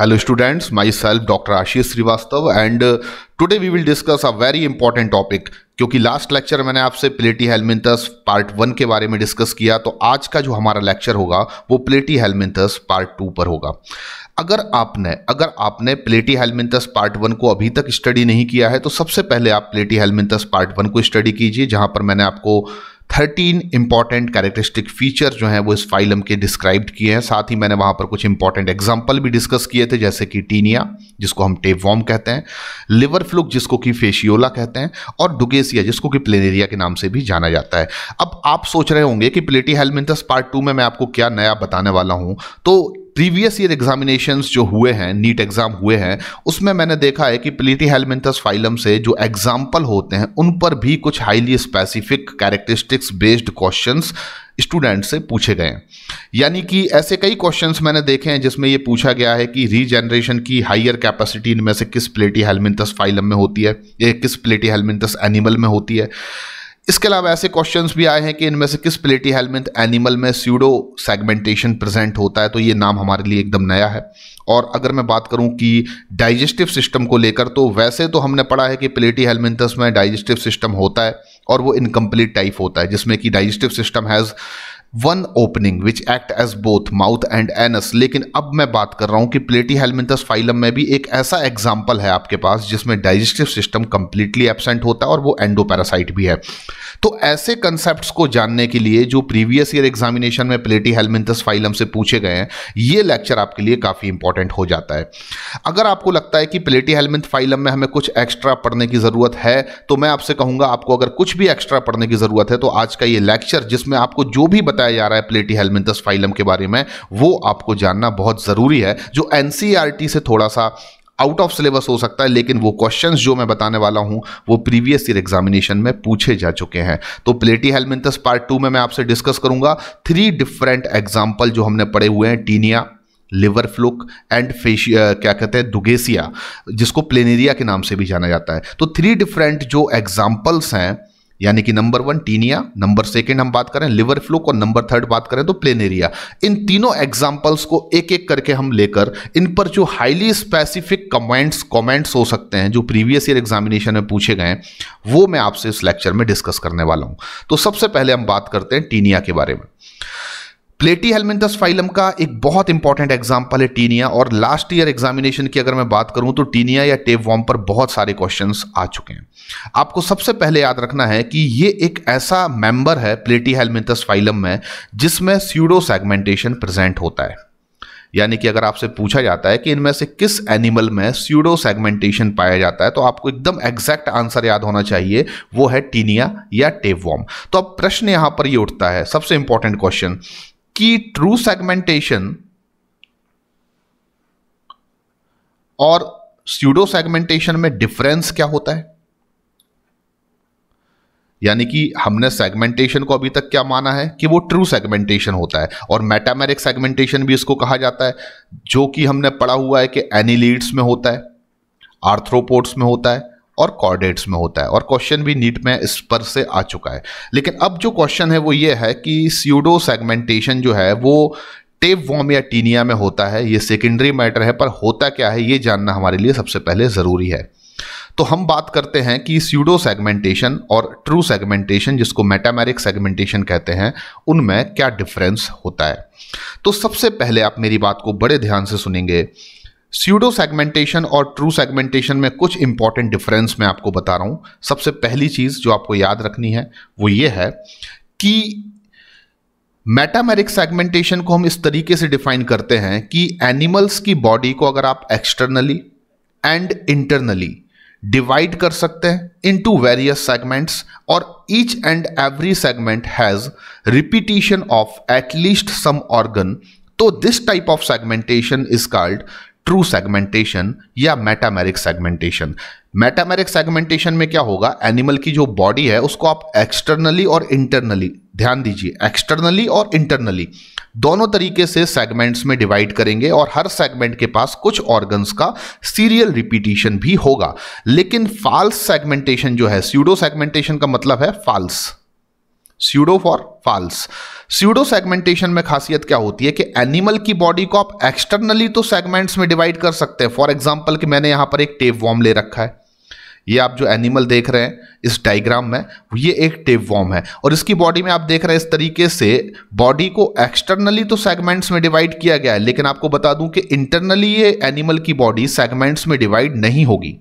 hello students myself doctor Ashish Shrivastava and today we will discuss a very important topic क्योंकि last lecture मैंने आपसे प्लेटी platyhelminthes part one के बारे में डिस्कस किया तो आज का जो हमारा लेक्चर होगा वो प्लेटी हेलमिंथस पार्ट टू पर होगा अगर आपने अगर आपने प्लेटी हेलमिंथस पार्ट वन को अभी तक स्टडी नहीं किया है तो सबसे पहले आप प्लेटी हेलमिंथस पार्ट वन को स्टडी कीजिए जहाँ पर मैंने आपको थर्टीन इंपॉर्टेंट कैरेक्टरिस्टिक फीचर जो हैं वो इस फाइलम के डिस्क्राइब्ड किए हैं साथ ही मैंने वहाँ पर कुछ इंपॉर्टेंट एग्जाम्पल भी डिस्कस किए थे जैसे कि टीनिया जिसको हम टेप वॉर्म कहते हैं लिवर फ्लुक जिसको कि फेशियोला कहते हैं और डुगेसिया जिसको कि प्लेनेरिया के नाम से भी जाना जाता है अब आप सोच रहे होंगे कि प्लेटी हेलमिंथस पार्ट टू में मैं आपको क्या नया बताने वाला हूँ तो प्रीवियस ईयर एग्जामिनेशन जो हुए हैं नीट एग्जाम हुए हैं उसमें मैंने देखा है कि प्लीटी हेलमिंथस फाइलम से जो एग्जाम्पल होते हैं उन पर भी कुछ highly specific characteristics based question student से पूछे गए हैं यानी कि ऐसे कई क्वेश्चंस मैंने देखे हैं जिसमें ये पूछा गया है कि रीजनरेशन की हाइयर कैपेसिटी इनमें से किस प्लेटी हेलमिंथस फाइलम में होती है या किस प्लेटी हेलमिंथस एनिमल में होती है इसके अलावा ऐसे क्वेश्चंस भी आए हैं कि इनमें से किस प्लेटी हेलमेंट एनिमल में स्यूडो सेगमेंटेशन प्रेजेंट होता है तो ये नाम हमारे लिए एकदम नया है और अगर मैं बात करूं कि डाइजेस्टिव सिस्टम को लेकर तो वैसे तो हमने पढ़ा है कि प्लेटी हेलमेंटस में डाइजेस्टिव सिस्टम होता है और वो इनकम्प्लीट टाइप होता है जिसमें कि digestive system has one opening which act as both mouth and anus लेकिन अब मैं बात कर रहा हूँ कि प्लेटी हेलमिंथस फाइलम में भी एक ऐसा एग्जाम्पल है आपके पास जिसमें डाइजेस्टिव सिस्टम कंप्लीटली एबसेंट होता है और वो एंडोपैरासाइट भी है तो ऐसे कंसेप्ट को जानने के लिए जो प्रीवियस ईयर एग्जामिनेशन में प्लेटी हेलमिंथस फाइलम से पूछे गए हैं ये लेक्चर आपके लिए काफ़ी इंपॉर्टेंट हो जाता है अगर आपको लगता है कि प्लेटी हेलमिंथ फाइलम में हमें कुछ एक्स्ट्रा पढ़ने की ज़रूरत है तो मैं आपसे कहूँगा आपको अगर कुछ भी एक्स्ट्रा पढ़ने की ज़रूरत है तो आज का ये लेक्चर जिसमें आपको जो भी बता बताया जा रहा है प्लेटी हेलमिंथस फाइलम के बारे में वो आपको जानना बहुत ज़रूरी है जो एन e से थोड़ा सा आउट ऑफ सिलेबस हो सकता है लेकिन वो क्वेश्चंस जो मैं बताने वाला हूँ वो प्रीवियस ईयर एग्जामिनेशन में पूछे जा चुके हैं तो प्लेटी हेलमिंथस पार्ट टू में मैं आपसे डिस्कस करूंगा थ्री डिफरेंट एग्जाम्पल जो हमने पढ़े हुए हैं taenia liver fluke and fasciola क्या कहते हैं दुगेसिया जिसको प्लेनेरिया के नाम से भी जाना जाता है तो थ्री डिफरेंट जो एग्जाम्पल्स हैं यानी कि number one taenia number second हम बात करें लिवर फ्लू और नंबर थर्ड बात करें तो प्लेन एरिया इन तीनों एग्जाम्पल्स को एक एक करके हम लेकर इन पर जो हाईली स्पेसिफिक कमेंट्स कॉमेंट्स हो सकते हैं जो प्रीवियस ईयर एग्जामिनेशन में पूछे गए हैं वो मैं आपसे इस लेक्चर में डिस्कस करने वाला हूँ तो सबसे पहले हम बात करते हैं टीनिया के बारे में प्लेटी हेलमेंटस फाइलम का एक बहुत इंपॉर्टेंट एग्जाम्पल है टीनिया और लास्ट ईयर एग्जामिनेशन की अगर मैं बात करूं तो टीनिया या टेप वॉम पर बहुत सारे क्वेश्चन आ चुके हैं आपको सबसे पहले याद रखना है कि ये एक ऐसा मेंबर है प्लेटी हेलमेंटस फाइलम में जिसमें स्यूडो सेगमेंटेशन प्रेजेंट होता है यानी कि अगर आपसे पूछा जाता है कि इनमें से किस एनिमल में स्यूडो सेगमेंटेशन पाया जाता है तो आपको एकदम एग्जैक्ट आंसर याद होना चाहिए वो है टीनिया या वॉम तो अब प्रश्न यहाँ पर ये उठता है सबसे इंपॉर्टेंट क्वेश्चन की ट्रू सेगमेंटेशन और स्यूडो सेगमेंटेशन में डिफरेंस क्या होता है यानी कि हमने सेगमेंटेशन को अभी तक क्या माना है कि वो ट्रू सेगमेंटेशन होता है और मेटामेरिक सेगमेंटेशन भी इसको कहा जाता है जो कि हमने पढ़ा हुआ है कि एनिलीड्स में होता है आर्थ्रोपोड्स में होता है और कॉर्डेट्स में होता है और क्वेश्चन भी नीट में इस पर से आ चुका है लेकिन अब जो क्वेश्चन है वो ये है कि स्यूडो सेगमेंटेशन जो है वो टेप वॉम या टीनिया में होता है ये सेकेंडरी मैटर है पर होता क्या है ये जानना हमारे लिए सबसे पहले ज़रूरी है तो हम बात करते हैं कि सीडो सेगमेंटेशन और ट्रू सेगमेंटेशन जिसको मेटामेरिक सेगमेंटेशन कहते हैं उनमें क्या डिफरेंस होता है तो सबसे पहले आप मेरी बात को बड़े ध्यान से सुनेंगे स्यूडो सेगमेंटेशन और ट्रू सेगमेंटेशन में कुछ इंपॉर्टेंट डिफरेंस मैं आपको बता रहा हूं सबसे पहली चीज़ जो आपको याद रखनी है वो ये है कि मेटामेरिक सेगमेंटेशन को हम इस तरीके से डिफाइन करते हैं कि एनिमल्स की बॉडी को अगर आप एक्सटर्नली एंड इंटरनली डिवाइड कर सकते हैं इनटू वेरियस सेगमेंट्स और each and every segment has repetition of at least some organ तो this type of segmentation is called true segmentation या मेटामेरिक सेगमेंटेशन मेटामेरिक सेगमेंटेशन में क्या होगा एनिमल की जो बॉडी है उसको आप एक्सटर्नली और इंटरनली ध्यान दीजिए एक्सटर्नली और इंटरनली दोनों तरीके से सेगमेंट्स में डिवाइड करेंगे और हर सेगमेंट के पास कुछ ऑर्गन्स का सीरियल रिपीटिशन भी होगा लेकिन फाल्स सेगमेंटेशन जो है स्यूडो सेगमेंटेशन का मतलब है false pseudo for false pseudo segmentation में खासियत क्या होती है कि एनिमल की बॉडी को आप एक्सटर्नली तो सेगमेंट्स में डिवाइड कर सकते हैं फॉर एग्जाम्पल कि मैंने यहाँ पर एक टेप वॉर्म ले रखा है ये आप जो एनिमल देख रहे हैं इस डायग्राम में ये एक टेप वॉर्म है और इसकी बॉडी में आप देख रहे हैं इस तरीके से बॉडी को एक्सटर्नली तो सेगमेंट्स में डिवाइड किया गया है लेकिन आपको बता दूं कि इंटरनली ये एनिमल की बॉडी सेगमेंट्स में डिवाइड नहीं होगी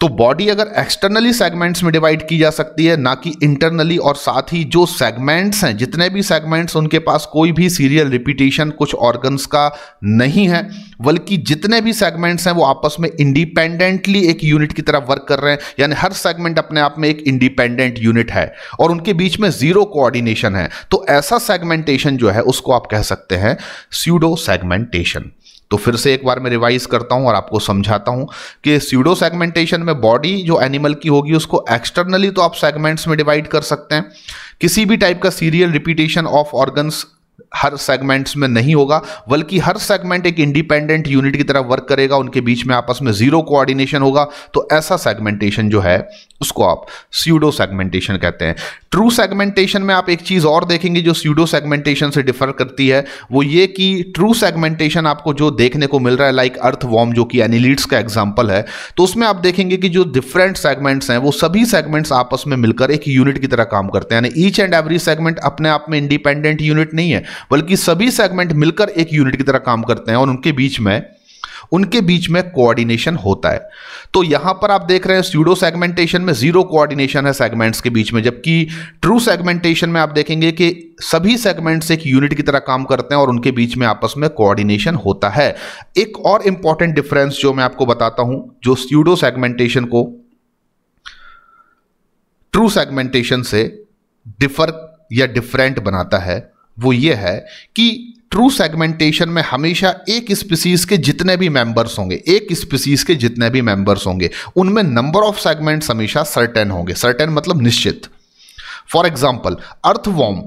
तो बॉडी अगर एक्सटर्नली सेगमेंट्स में डिवाइड की जा सकती है ना कि इंटरनली और साथ ही जो सेगमेंट्स हैं जितने भी सेगमेंट्स उनके पास कोई भी सीरियल रिपीटेशन कुछ ऑर्गन्स का नहीं है बल्कि जितने भी सेगमेंट्स हैं वो आपस में इंडिपेंडेंटली एक यूनिट की तरह वर्क कर रहे हैं यानी हर सेगमेंट अपने आप में एक इंडिपेंडेंट यूनिट है और उनके बीच में जीरो कोऑर्डिनेशन है तो ऐसा सेगमेंटेशन जो है उसको आप कह सकते हैं स्यूडो सेगमेंटेशन तो फिर से एक बार मैं रिवाइज करता हूं और आपको समझाता हूं कि सीडो सेगमेंटेशन में बॉडी जो एनिमल की होगी उसको एक्सटर्नली तो आप सेगमेंट्स में डिवाइड कर सकते हैं किसी भी टाइप का सीरियल रिपीटेशन ऑफ ऑर्गन्स हर सेगमेंट्स में नहीं होगा बल्कि हर सेगमेंट एक इंडिपेंडेंट यूनिट की तरह वर्क करेगा उनके बीच में आपस में जीरो कोऑर्डिनेशन होगा तो ऐसा सेगमेंटेशन जो है उसको आप स्यूडो सेगमेंटेशन कहते हैं ट्रू सेगमेंटेशन में आप एक चीज़ और देखेंगे जो स्यूडो सेगमेंटेशन से डिफर करती है वो ये कि ट्रू सेगमेंटेशन आपको जो देखने को मिल रहा है लाइक अर्थ वॉर्म जो कि एनिलीड्स का एग्जाम्पल है तो उसमें आप देखेंगे कि जो डिफरेंट सेगमेंट्स हैं वो सभी सेगमेंट्स आपस में मिलकर एक यूनिट की तरह काम करते हैं यानी ईच एंड एवरी सेगमेंट अपने आप में इंडिपेंडेंट यूनिट नहीं है बल्कि सभी सेगमेंट मिलकर एक यूनिट की तरह काम करते हैं और उनके बीच में उनके बीच में कोऑर्डिनेशन होता है तो यहां पर आप देख रहे हैं स्यूडो सेगमेंटेशन में जीरो कोऑर्डिनेशन है सेगमेंट्स के बीच में जबकि ट्रू सेगमेंटेशन में आप देखेंगे कि सभी सेगमेंट्स एक यूनिट की तरह काम करते हैं और उनके बीच में आपस में कोऑर्डिनेशन होता है एक और इंपॉर्टेंट डिफरेंस जो मैं आपको बताता हूं जो स्यूडो सेगमेंटेशन को ट्रू सेगमेंटेशन से डिफर या डिफरेंट बनाता है वो ये है कि ट्रू सेगमेंटेशन में हमेशा एक स्पीसीज के जितने भी मेंबर्स होंगे एक स्पीसीज के जितने भी मेंबर्स होंगे उनमें नंबर ऑफ सेगमेंट्स हमेशा सर्टेन होंगे सर्टेन मतलब निश्चित फॉर एग्जाम्पल अर्थवॉम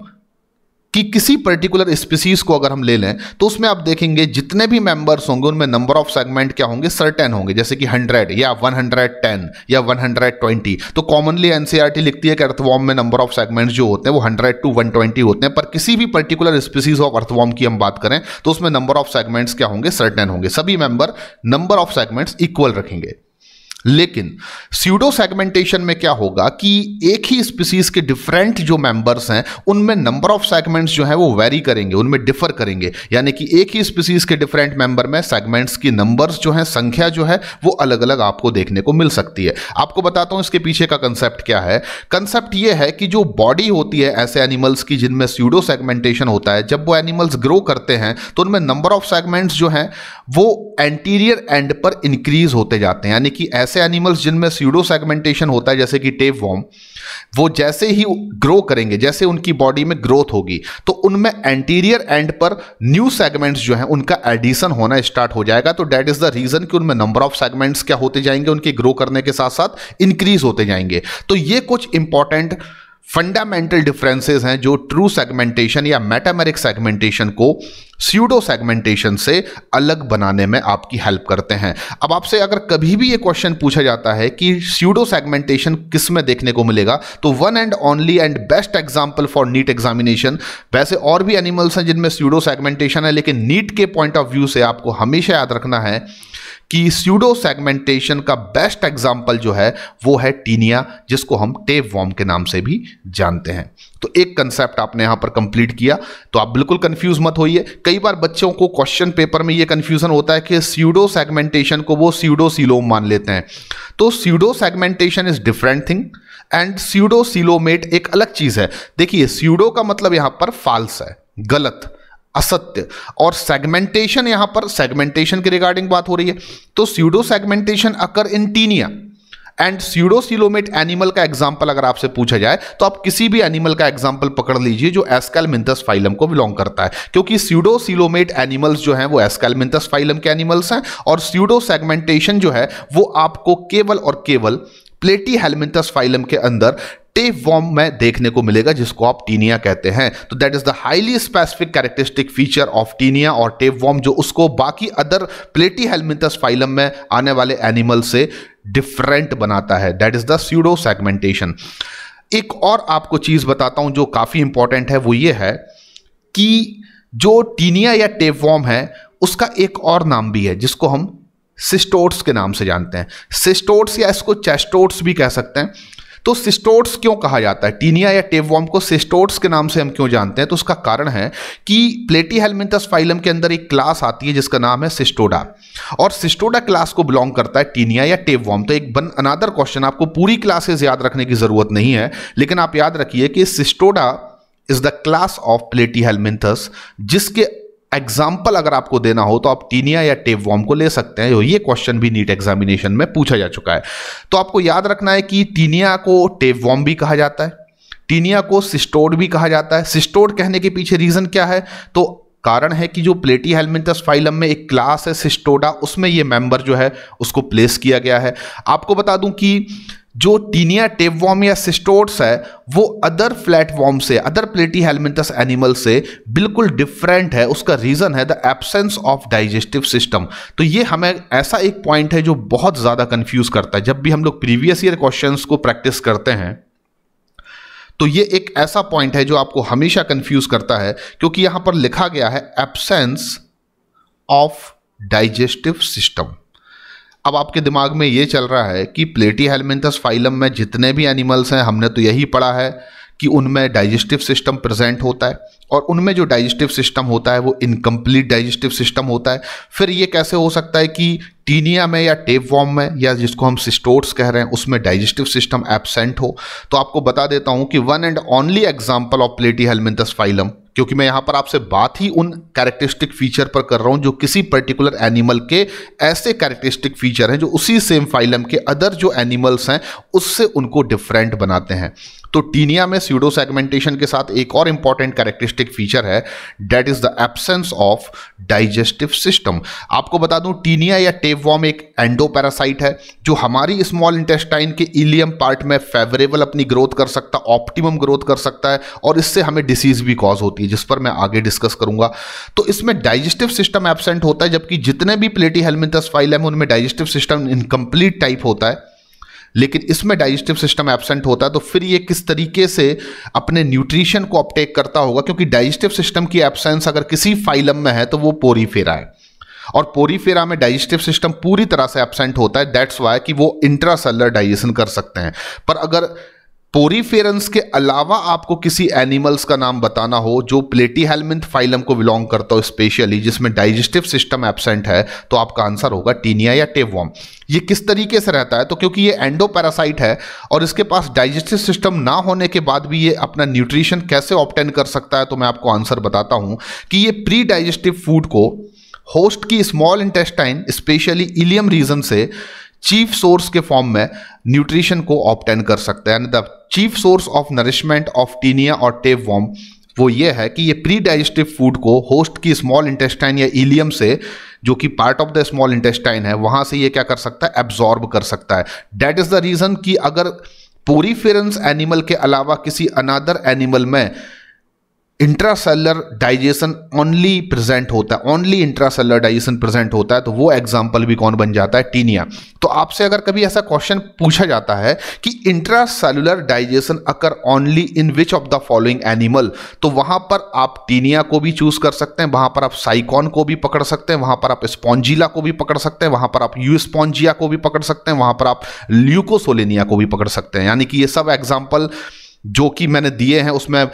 कि किसी पर्टिकुलर स्पीसीज को अगर हम ले लें तो उसमें आप देखेंगे जितने भी मेंबर्स होंगे उनमें नंबर ऑफ सेगमेंट क्या होंगे सर्टेन होंगे जैसे कि 100 या 110 या 120 तो कॉमनली एनसीईआरटी e लिखती है कि अर्थवॉम में नंबर ऑफ सेगमेंट्स जो होते हैं वो 100 टू 120 होते हैं पर किसी भी पर्टिकुलर स्पीसीज ऑफ अर्थवॉम की हम बात करें तो उसमें नंबर ऑफ सेगमेंट्स क्या होंगे सर्टेन होंगे सभी member number of segments equal रखेंगे लेकिन सीडो सेगमेंटेशन में क्या होगा कि एक ही स्पीसीज के डिफरेंट जो मेंबर्स हैं उनमें नंबर ऑफ सेगमेंट्स जो हैं वो वेरी करेंगे उनमें डिफर करेंगे यानी कि एक ही स्पीसीज के डिफरेंट मेंबर में सेगमेंट्स की नंबर्स जो हैं संख्या जो है वो अलग अलग आपको देखने को मिल सकती है आपको बताता हूँ इसके पीछे का कंसेप्ट क्या है कंसेप्ट ये है कि जो बॉडी होती है ऐसे एनिमल्स की जिनमें सीडो सेगमेंटेशन होता है जब वो एनिमल्स ग्रो करते हैं तो उनमें नंबर ऑफ सेगमेंट्स जो हैं वो एंटीरियर एंड पर इंक्रीज होते जाते हैं यानी कि ऐसे ऐसे एनिमल्स जिनमें सीडो सेगमेंटेशन होता है जैसे कि टेप वॉम वो जैसे ही ग्रो करेंगे जैसे उनकी बॉडी में ग्रोथ होगी तो उनमें एंटीरियर एंड पर न्यू सेगमेंट्स जो हैं उनका एडिशन होना स्टार्ट हो जाएगा तो डैट इज़ द रीज़न कि उनमें नंबर ऑफ सेगमेंट्स क्या होते जाएंगे उनके ग्रो करने के साथ साथ इंक्रीज होते जाएंगे तो ये कुछ इंपॉर्टेंट फंडामेंटल डिफरेंसेस हैं जो ट्रू सेगमेंटेशन या मेटामेरिक सेगमेंटेशन को स्यूडो सेगमेंटेशन से अलग बनाने में आपकी हेल्प करते हैं अब आपसे अगर कभी भी ये क्वेश्चन पूछा जाता है कि स्यूडो सेगमेंटेशन किस में देखने को मिलेगा तो one and only and best example for NEET examination वैसे और भी एनिमल्स हैं जिनमें स्यूडो सेगमेंटेशन है लेकिन नीट के पॉइंट ऑफ व्यू से आपको हमेशा याद रखना है कि स्यूडो सेगमेंटेशन का बेस्ट एग्जाम्पल जो है वो है टीनिया जिसको हम टेप वॉर्म के नाम से भी जानते हैं तो एक कंसेप्ट आपने यहां पर कंप्लीट किया तो आप बिल्कुल कंफ्यूज मत होइए कई बार बच्चों को क्वेश्चन पेपर में ये कंफ्यूजन होता है कि स्यूडो सेगमेंटेशन को वो स्यूडो सीलोम मान लेते हैं तो pseudo segmentation is different thing and pseudo coelomate एक अलग चीज़ है देखिए स्यूडो का मतलब यहां पर फाल्स है गलत असत्य और सेगमेंटेशन यहां पर सेगमेंटेशन के रिगार्डिंग बात हो रही है तो pseudo segmentation occur in Taenia and pseudocoelomate animal का एग्जाम्पल अगर आपसे पूछा जाए तो आप किसी भी एनिमल का एग्जाम्पल पकड़ लीजिए जो एस्कैलमिंथस फाइलम को बिलोंग करता है क्योंकि सीडोसिलोमेट एनिमल्स जो हैं वो एस्कैलमिंथस फाइलम के एनिमल्स हैं और सीडो सेगमेंटेशन जो है वो आपको केवल और केवल प्लेटी हेलमिंथस फाइलम के अंदर टेप वॉर्म में देखने को मिलेगा जिसको आप टीनिया कहते हैं तो that is the highly specific characteristic feature of Taenia और टेप वॉर्म जो उसको बाकी अदर प्लेटी हेलमिथस फाइलम में आने वाले एनिमल से डिफरेंट बनाता है that is the pseudo segmentation एक और आपको चीज़ बताता हूँ जो काफ़ी इंपॉर्टेंट है वो ये है कि जो टीनिया या टेप वॉर्म है उसका एक और नाम भी है जिसको हम सिस्टोट्स के नाम से जानते हैं सिस्टोट्स या इसको चेस्टोट्स भी कह सकते हैं तो सिस्टोट्स क्यों कहा जाता है टीनिया या टेपवॉर्म को सिस्टोट्स के नाम से हम क्यों जानते हैं तो उसका कारण है कि प्लेटी हेलमिंथस फाइलम के अंदर एक क्लास आती है जिसका नाम है सिस्टोडा और सिस्टोडा क्लास को बिलोंग करता है टीनिया या टेवॉम तो एक बन अनादर क्वेश्चन आपको पूरी क्लासेज याद रखने की ज़रूरत नहीं है लेकिन आप याद रखिए कि Cestoda is the class of Platyhelminthes जिसके एग्जाम्पल अगर आपको देना हो तो आप टीनिया या टेप वॉर्म को ले सकते हैं ये क्वेश्चन भी नीट एग्जामिनेशन में पूछा जा चुका है तो आपको याद रखना है कि टीनिया को टेप वॉर्म भी कहा जाता है टीनिया को सिस्टोड भी कहा जाता है सिस्टोड कहने के पीछे रीज़न क्या है तो कारण है कि जो प्लेटी हेलमेंटस फाइलम में एक क्लास है सिस्टोडा उसमें ये मेंबर जो है उसको प्लेस किया गया है आपको बता दूं कि जो टीनिया टेपवॉर्म या सिस्टोर्स है वो अदर प्लेटफॉर्म से अदर प्लेटी हेलमेंटस एनिमल से बिल्कुल डिफरेंट है उसका रीज़न है the absence of digestive system तो ये हमें ऐसा एक पॉइंट है जो बहुत ज़्यादा कन्फ्यूज करता है जब भी हम लोग प्रीवियस ईयर क्वेश्चन को प्रैक्टिस करते हैं तो ये एक ऐसा पॉइंट है जो आपको हमेशा कन्फ्यूज करता है क्योंकि यहाँ पर लिखा गया है एब्सेंस ऑफ डाइजेस्टिव सिस्टम अब आपके दिमाग में ये चल रहा है कि प्लेटी हेलमेंथस फाइलम में जितने भी एनिमल्स हैं हमने तो यही पढ़ा है कि उनमें डाइजेस्टिव सिस्टम प्रेजेंट होता है और उनमें जो डाइजेस्टिव सिस्टम होता है वो इनकम्प्लीट डाइजेस्टिव सिस्टम होता है फिर ये कैसे हो सकता है कि टीनिया में या टेप वॉर्म में या जिसको हम सिस्टोर्स कह रहे हैं उसमें डाइजेस्टिव सिस्टम एबसेंट हो तो आपको बता देता हूँ कि one and only example of प्लेटी हेलमिंथस फाइलम क्योंकि मैं यहां पर आपसे बात ही उन कैरेक्टरिस्टिक फीचर पर कर रहा हूं जो किसी पर्टिकुलर एनिमल के ऐसे कैरेक्टरिस्टिक फीचर हैं जो उसी सेम फाइलम के अदर जो एनिमल्स हैं उससे उनको डिफरेंट बनाते हैं तो टीनिया में सीडो सेगमेंटेशन के साथ एक और इंपॉर्टेंट कैरेक्टरिस्टिक फीचर है that is the absence of digestive system आपको बता दूं टीनिया या टेपवॉर्म एक एंडोपैरासाइट है जो हमारी स्मॉल इंटेस्टाइन के इलियम पार्ट में फेवरेबल अपनी ग्रोथ कर सकता ऑप्टिमम ग्रोथ कर सकता है और इससे हमें डिसीज भी कॉज होती है जिस पर मैं आगे डिस्कस करूंगा तो इसमें डाइजेस्टिव सिस्टम एबसेंट होता है जबकि जितने भी प्लेटी फाइल है उनमें डाइजेस्टिव सिस्टम इनकम्प्लीट टाइप होता है लेकिन इसमें डाइजेस्टिव सिस्टम एबसेंट होता है तो फिर ये किस तरीके से अपने न्यूट्रिशन को अपटेक करता होगा क्योंकि डाइजेस्टिव सिस्टम की एबसेंस अगर किसी फाइलम में है तो वो पोरीफेरा है और पोरीफेरा में डाइजेस्टिव सिस्टम पूरी तरह से एबसेंट होता है दैट्स वाई कि वो इंट्रासेलर डाइजेशन कर सकते हैं पर अगर पोरीफेरेंस के अलावा आपको किसी एनिमल्स का नाम बताना हो जो प्लेटी हेलमिंथ फाइलम को बिलोंग करता हो स्पेशली जिसमें डाइजेस्टिव सिस्टम एबसेंट है तो आपका आंसर होगा टीनिया या टेवॉम ये किस तरीके से रहता है तो क्योंकि ये एंडोपैरासाइट है और इसके पास डाइजेस्टिव सिस्टम ना होने के बाद भी ये अपना न्यूट्रिशन कैसे ऑप्टेन कर सकता है तो मैं आपको आंसर बताता हूँ कि ये प्री डाइजेस्टिव फूड को होस्ट की small intestine specially ileum region से चीफ सोर्स के फॉर्म में न्यूट्रिशन को ऑप्टेन कर सकता है यानी the chief source of nourishment of Taenia और टेप वॉम वो ये है कि ये प्री डाइजेस्टिव फूड को होस्ट की स्मॉल इंटेस्टाइन या इलियम से जो कि part of the small intestine है वहाँ से ये क्या कर सकता है एब्जॉर्ब कर सकता है डैट इज़ द रीज़न कि अगर पोरीफेरेंस एनिमल के अलावा किसी अनादर एनिमल में इंट्रासेलर डाइजेशन ओनली प्रेजेंट होता है ओनली इंट्रासेलर डाइजेशन प्रेजेंट होता है तो वो एग्जाम्पल भी कौन बन जाता है टीनिया तो आपसे अगर कभी ऐसा क्वेश्चन पूछा जाता है कि intracellular digestion occur only in which of the following animal तो वहां पर आप टीनिया को भी चूज कर सकते हैं वहां पर आप साइकॉन को भी पकड़ सकते हैं वहां पर आप स्पॉन्जिला को भी पकड़ सकते हैं वहां पर आप यू स्पॉन्जिया को भी पकड़ सकते हैं वहां पर आप ल्यूकोसोलेनिया को भी पकड़ सकते हैं यानी कि ये सब एग्जाम्पल जो कि मैंने दिए हैं उसमें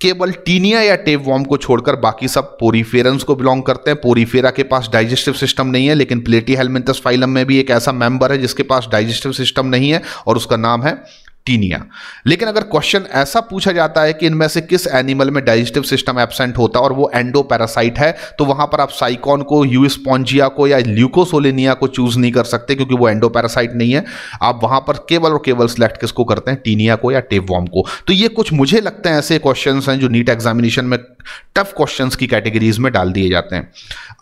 केवल टीनिया या टेप वॉर्म को छोड़कर बाकी सब पोरीफेरेंस को बिलोंग करते हैं पोरीफेरा के पास डाइजेस्टिव सिस्टम नहीं है लेकिन प्लेटी हेलमेंटस फाइलम में भी एक ऐसा मेंबर है जिसके पास डाइजेस्टिव सिस्टम नहीं है और उसका नाम है टीनिया लेकिन अगर क्वेश्चन ऐसा पूछा जाता है कि इनमें से किस एनिमल में डाइजेस्टिव सिस्टम एबसेंट होता है और वो एंडो पैरासाइट है तो वहां पर आप साइकॉन को यूस्पॉन्जिया को या ल्यूकोसोलिनिया को चूज नहीं कर सकते क्योंकि वो एंडो पैरासाइट नहीं है आप वहां पर केवल और केवल सिलेक्ट किसको करते हैं टीनिया को या टेपवॉम को तो ये कुछ मुझे लगते हैं ऐसे क्वेश्चन हैं जो नीट एग्जामिनेशन में टफ क्वेश्चन की कैटेगरीज में डाल दिए जाते हैं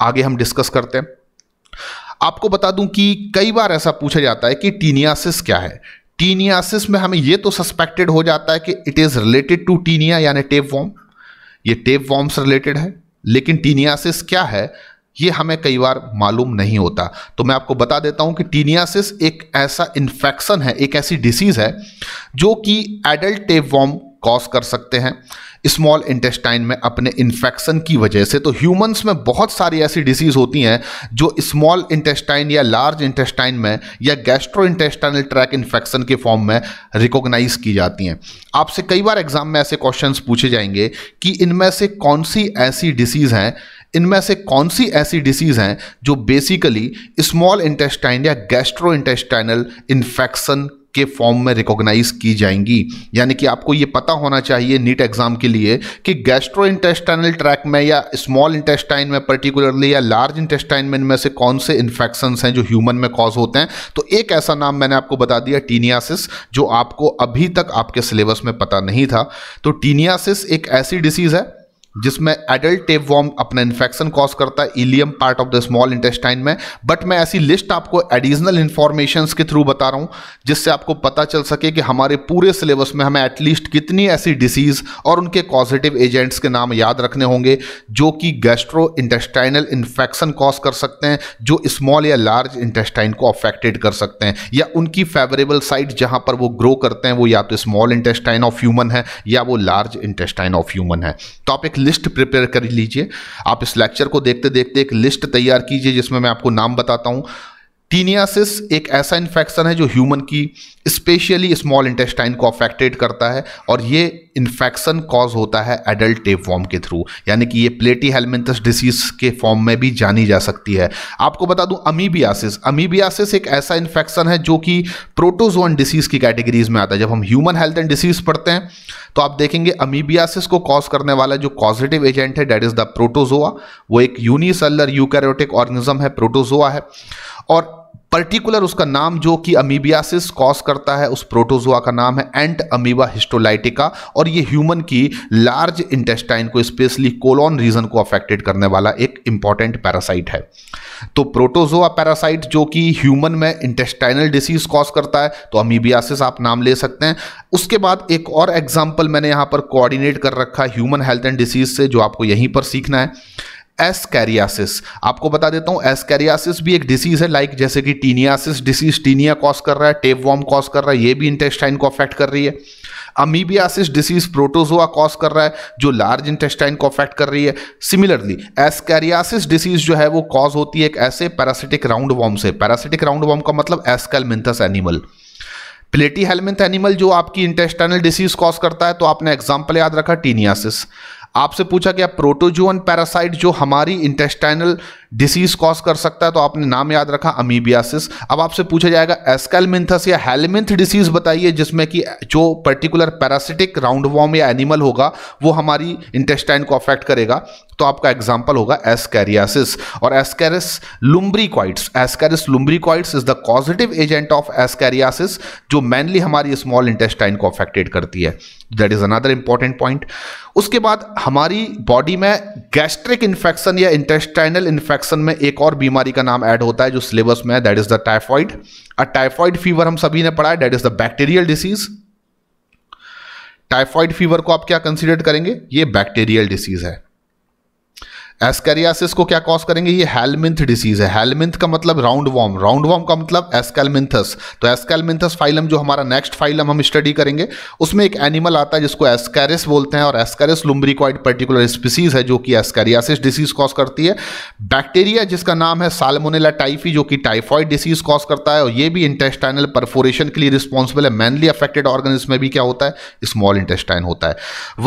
आगे हम डिस्कस करते हैं आपको बता दूं कि कई बार ऐसा पूछा जाता है कि टीनियासिस क्या है टीनियासिस में हमें ये तो सस्पेक्टेड हो जाता है कि it is related to Taenia यानी टेप वॉम ये टेप वॉर्म से रिलेटेड है लेकिन टीनियासिस क्या है ये हमें कई बार मालूम नहीं होता तो मैं आपको बता देता हूँ कि टीनियासिस एक ऐसा इन्फेक्शन है एक ऐसी डिसीज़ है जो कि एडल्ट टेप वॉम कॉज कर सकते हैं स्मॉल इंटेस्टाइन में अपने इन्फेक्शन की वजह से तो ह्यूमंस में बहुत सारी ऐसी डिसीज होती हैं जो स्मॉल इंटेस्टाइन या लार्ज इंटेस्टाइन में या गैस्ट्रो इंटेस्टाइनल ट्रैक इन्फेक्शन के फॉर्म में रिकॉग्नाइज की जाती हैं आपसे कई बार एग्जाम में ऐसे क्वेश्चन पूछे जाएंगे कि इनमें से कौन सी ऐसी डिसीज़ हैं इनमें से कौन सी ऐसी डिसीज़ हैं जो बेसिकली स्मॉल इंटेस्टाइन या गैस्ट्रो इंटेस्टाइनल इन्फेक्शन के फॉर्म में रिकॉग्नाइज की जाएंगी यानी कि आपको ये पता होना चाहिए नीट एग्ज़ाम के लिए कि गैस्ट्रो इंटेस्टाइनल ट्रैक में या स्मॉल इंटेस्टाइन में पर्टिकुलरली या लार्ज इंटेस्टाइन में इनमें से कौन से इन्फेक्शन हैं जो ह्यूमन में कॉज होते हैं तो एक ऐसा नाम मैंने आपको बता दिया टीनियासिस जो आपको अभी तक आपके सिलेबस में पता नहीं था तो टीनियासिस एक ऐसी डिसीज़ है जिसमें एडल्ट टेप वॉर्म अपना इन्फेक्शन कॉज करता है ileum part of the small intestine में बट मैं ऐसी लिस्ट आपको एडिशनल इन्फॉर्मेशन के थ्रू बता रहा हूँ जिससे आपको पता चल सके कि हमारे पूरे सिलेबस में हमें एटलीस्ट कितनी ऐसी डिसीज और उनके कॉजिटिव एजेंट्स के नाम याद रखने होंगे जो कि गैस्ट्रो इंटेस्टाइनल इन्फेक्शन कॉज कर सकते हैं जो स्मॉल या लार्ज इंटेस्टाइन को अफेक्टेड कर सकते हैं या उनकी फेवरेबल साइट जहाँ पर वो ग्रो करते हैं वो या तो स्मॉल इंटेस्टाइन ऑफ ह्यूमन है या वो लार्ज इंटेस्टाइन ऑफ ह्यूमन है तो आप एक लिस्ट प्रिपेयर कर लीजिए आप इस लेक्चर को देखते देखते एक लिस्ट तैयार कीजिए जिसमें मैं आपको नाम बताता हूँ टीनियासिस एक ऐसा इन्फेक्शन है जो ह्यूमन की स्पेशली स्मॉल इंटेस्टाइन को अफेक्टेड करता है और ये इन्फेक्शन कॉज होता है एडल्ट टेप फॉर्म के थ्रू यानी कि ये प्लेटी हेलमेंथस डिसीज के फॉर्म में भी जानी जा सकती है आपको बता दूं अमीबियासिस अमीबियासिस एक ऐसा इन्फेक्शन है जो कि प्रोटोजोन डिसीज की कैटेगरीज में आता है जब हम ह्यूमन हेल्थ एंड डिसीज पढ़ते हैं तो आप देखेंगे अमीबियासिस को कॉज करने वाला जो कॉजिटिव एजेंट है डेट इज द प्रोटोजोआ वो एक यूनिसेलर यूकैरोटिक ऑर्गेनिज्म है प्रोटोजोआ है और पर्टिकुलर उसका नाम जो कि अमीबियासिस कॉज करता है उस प्रोटोजोआ का नाम है एंट अमीबा हिस्टोलाइटिका और ये ह्यूमन की लार्ज इंटेस्टाइन को स्पेशली कोलॉन रीजन को अफेक्टेड करने वाला एक इंपॉर्टेंट पैरासाइट है तो प्रोटोजोआ पैरासाइट जो कि ह्यूमन में इंटेस्टाइनल डिसीज कॉज करता है तो अमीबियासिस आप नाम ले सकते हैं उसके बाद एक और एग्जाम्पल मैंने यहाँ पर कोऑर्डिनेट कर रखा है ह्यूमन हेल्थ एंड डिसीज से जो आपको यहीं पर सीखना है एसकैरियासिस आपको बता देता हूँ एसकैरियासिस भी एक डिसीज है लाइक जैसे कि टीनियासिस डिसीज टीनिया कॉज कर रहा है टेप वॉम कॉज कर रहा है ये भी इंटेस्टाइन को अफेक्ट कर रही है अमीबियासिस डिसीज प्रोटोजोआ कॉज कर रहा है जो लार्ज इंटेस्टाइन को अफेक्ट कर रही है सिमिलरली एसकैरियासिस डिसीज जो है वो कॉज होती है एक ऐसे पैरासिटिक राउंड वॉम से पैरासिटिक राउंड वॉम का मतलब Aschelminthes animal Platyhelminth animal जो आपकी इंटेस्टाइनल डिसीज कॉज करता है तो आपने एग्जाम्पल याद रखा टीनियासिस आपसे पूछा गया प्रोटोजुअन पैरासाइट जो हमारी इंटेस्टाइनल डिसीज कॉज कर सकता है तो आपने नाम याद रखा अमीबियासिस अब आपसे पूछा जाएगा एस्कैलमिंथस या हेलमिंथ डिसीज बताइए जिसमें कि जो पर्टिकुलर पैरासिटिक राउंड वॉर्म या एनिमल होगा वो हमारी इंटेस्टाइन को अफेक्ट करेगा तो आपका एग्जाम्पल होगा एस्कैरियासिस और Ascaris lumbricoides Ascaris lumbricoides is the causative agent of ascariasis जो मेनली हमारी स्मॉल इंटेस्टाइन को अफेक्टेड करती है that is another important point उसके बाद हमारी बॉडी में गैस्ट्रिक इन्फेक्शन या इंटेस्टाइनल इन्फेक्शन इन्फेक्शन में एक और बीमारी का नाम ऐड होता है जो सिलेबस में है that is the typhoid uh typhoid fever हम सभी ने पढ़ा है that is the bacterial disease typhoid fever को आप क्या कंसिडर करेंगे ये बैक्टीरियल डिसीज है एस्कैरियासिस को क्या कॉज करेंगे ये हेलमिंथ डिसीज है हेलमिंथ का मतलब राउंड वॉम राउंड वॉम का मतलब एस्कैलमिंथस तो एस्कैलमिंथस फाइलम जो हमारा नेक्स्ट फाइलम हम स्टडी करेंगे उसमें एक एनिमल आता है जिसको एस्कैरिस बोलते हैं और एस्कैरिस लुम्ब्रिकॉइड पर्टिकुलर स्पीसीज है जो कि एस्कैरियासिस डिसीज कॉज करती है बैक्टीरिया जिसका नाम है सालमोनेला टाइफी जो कि टाइफॉइड डिसीज कॉज करता है और ये भी इंटेस्टाइनल परफोरेशन के लिए रिस्पॉन्सिबल है मेनली अफेक्टेड ऑर्गेनिज्म में भी क्या होता है स्मॉल इंटेस्टाइन होता है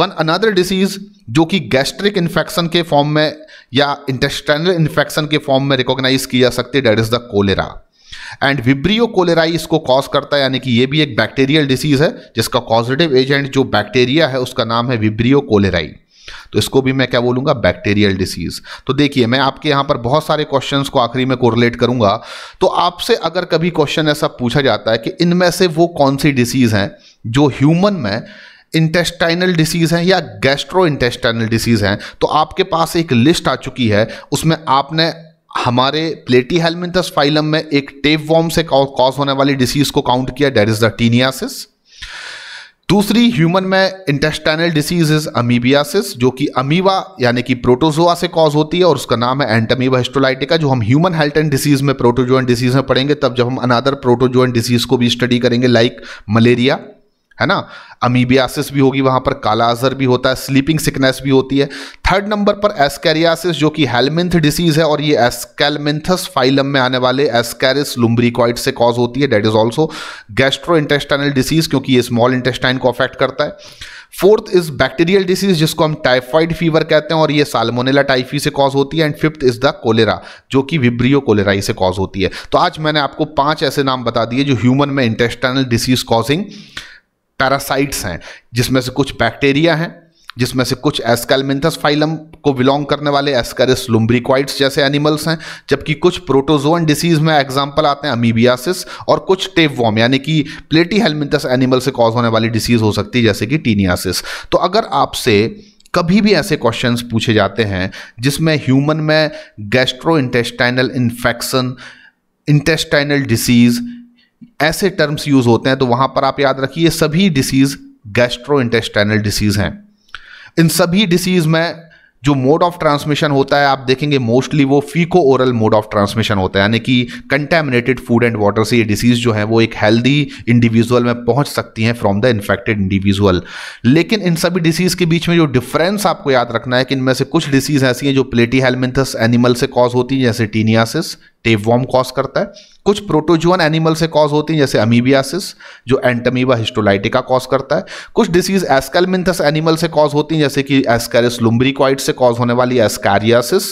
वन अनदर डिसीज जो कि गैस्ट्रिक इन्फेक्शन के फॉर्म में या इंटेस्टाइनल इन्फेक्शन के फॉर्म में रिकॉग्नाइज की जा सकती है that is the cholera and Vibrio cholerae इसको कॉज करता है यानी कि ये भी एक बैक्टीरियल डिसीज है जिसका कॉजिटिव एजेंट जो बैक्टीरिया है उसका नाम है विब्रियो कोलेराई तो इसको भी मैं क्या बोलूंगा बैक्टीरियल डिसीज तो देखिए मैं आपके यहां पर बहुत सारे क्वेश्चंस को आखिरी में कोरिलेट करूंगा तो आपसे अगर कभी क्वेश्चन ऐसा पूछा जाता है कि इनमें से वो कौन सी डिसीज़ है जो ह्यूमन में इंटेस्टाइनल डिसीज़ है या गैस्ट्रो इंटेस्टाइनल डिसीज़ है तो आपके पास एक लिस्ट आ चुकी है उसमें आपने हमारे प्लेटी हेलमिंथस फाइलम में एक टेप वॉर्म से कॉज होने वाली डिसीज़ को काउंट किया डेट इज़ द टीनियासिस दूसरी ह्यूमन में इंटेस्टाइनल डिसीज इज अमीबियासिस जो कि अमीवा यानी कि प्रोटोजोआ से कॉज होती है और उसका नाम है एंटमीवा हिस्टोलाइटिका जो हम ह्यूमन हेल्थ एंड डिसीज में प्रोटोजोन डिसीज में पढ़ेंगे तब जब हम अनादर प्रोटोजोन डिसीज को भी स्टडी करेंगे लाइक मलेरिया है ना अमीबियासिस भी होगी वहां पर काला अजर भी होता है स्लीपिंग सिकनेस भी होती है थर्ड नंबर पर एस्कैरियासिस जो कि हेलमिंथ डिसीज है और ये एस्कैलमिंथस फाइलम में आने वाले एस्कैरिस लुम्ब्रिकॉइड से कॉज होती है that is also gastrointestinal disease क्योंकि ये स्मॉल इंटेस्टाइन को अफेक्ट करता है फोर्थ इज बैक्टीरियल डिसीज जिसको हम टाइफाइड फीवर कहते हैं और ये साल्मोनेला टाइफी से कॉज होती है and fifth is the cholera जो कि विब्रियो कोलेरा से कॉज होती है तो आज मैंने आपको पांच ऐसे नाम बता दिए जो ह्यूमन में इंटेस्टाइनल डिसीज कॉजिंग पैरासाइट्स हैं जिसमें से कुछ बैक्टीरिया हैं जिसमें से कुछ एस्कैलमिंथस फाइलम को बिलोंग करने वाले एस्करिस लुम्ब्रिक्वाइट्स जैसे एनिमल्स हैं जबकि कुछ प्रोटोजोअन डिसीज में एग्जाम्पल आते हैं अमीबियासिस और कुछ टेपवॉम यानी कि प्लेटी हेलमिंथस एनिमल से कॉज होने वाली डिसीज हो सकती है जैसे कि टीनियासिस तो अगर आपसे कभी भी ऐसे क्वेश्चंस पूछे जाते हैं जिसमें ह्यूमन में gastrointestinal infection intestinal disease ऐसे टर्म्स यूज होते हैं तो वहां पर आप याद रखिए सभी डिसीज गैस्ट्रो इंटेस्टाइनल डिसीज हैं इन सभी डिसीज में जो मोड ऑफ ट्रांसमिशन होता है आप देखेंगे मोस्टली वो faeco oral mode of transmission होता है यानी कि कंटेमिनेटेड फूड एंड वाटर से ये डिसीज जो है वो एक हेल्दी इंडिविजुअल में पहुंच सकती हैं फ्रॉम द इन्फेक्टेड इंडिविजुअल लेकिन इन सभी डिसीज के बीच में जो डिफरेंस आपको याद रखना है कि इनमें से कुछ डिसीज ऐसी हैं जो प्लेटी हेलमिंथस एनिमल से कॉज होती है जैसे टीनियासिस टेपवॉम कॉज करता है कुछ प्रोटोजुअन एनिमल से कॉज होती हैं जैसे अमीबियासिस जो एंटमीबा हिस्टोलाइटिका कॉज करता है कुछ डिसीज एस्कैलमिंथस एनिमल से कॉज होती हैं जैसे कि एस्कैरिस लुम्ब्रिकॉइड से कॉज होने वाली एस्कैरियासिस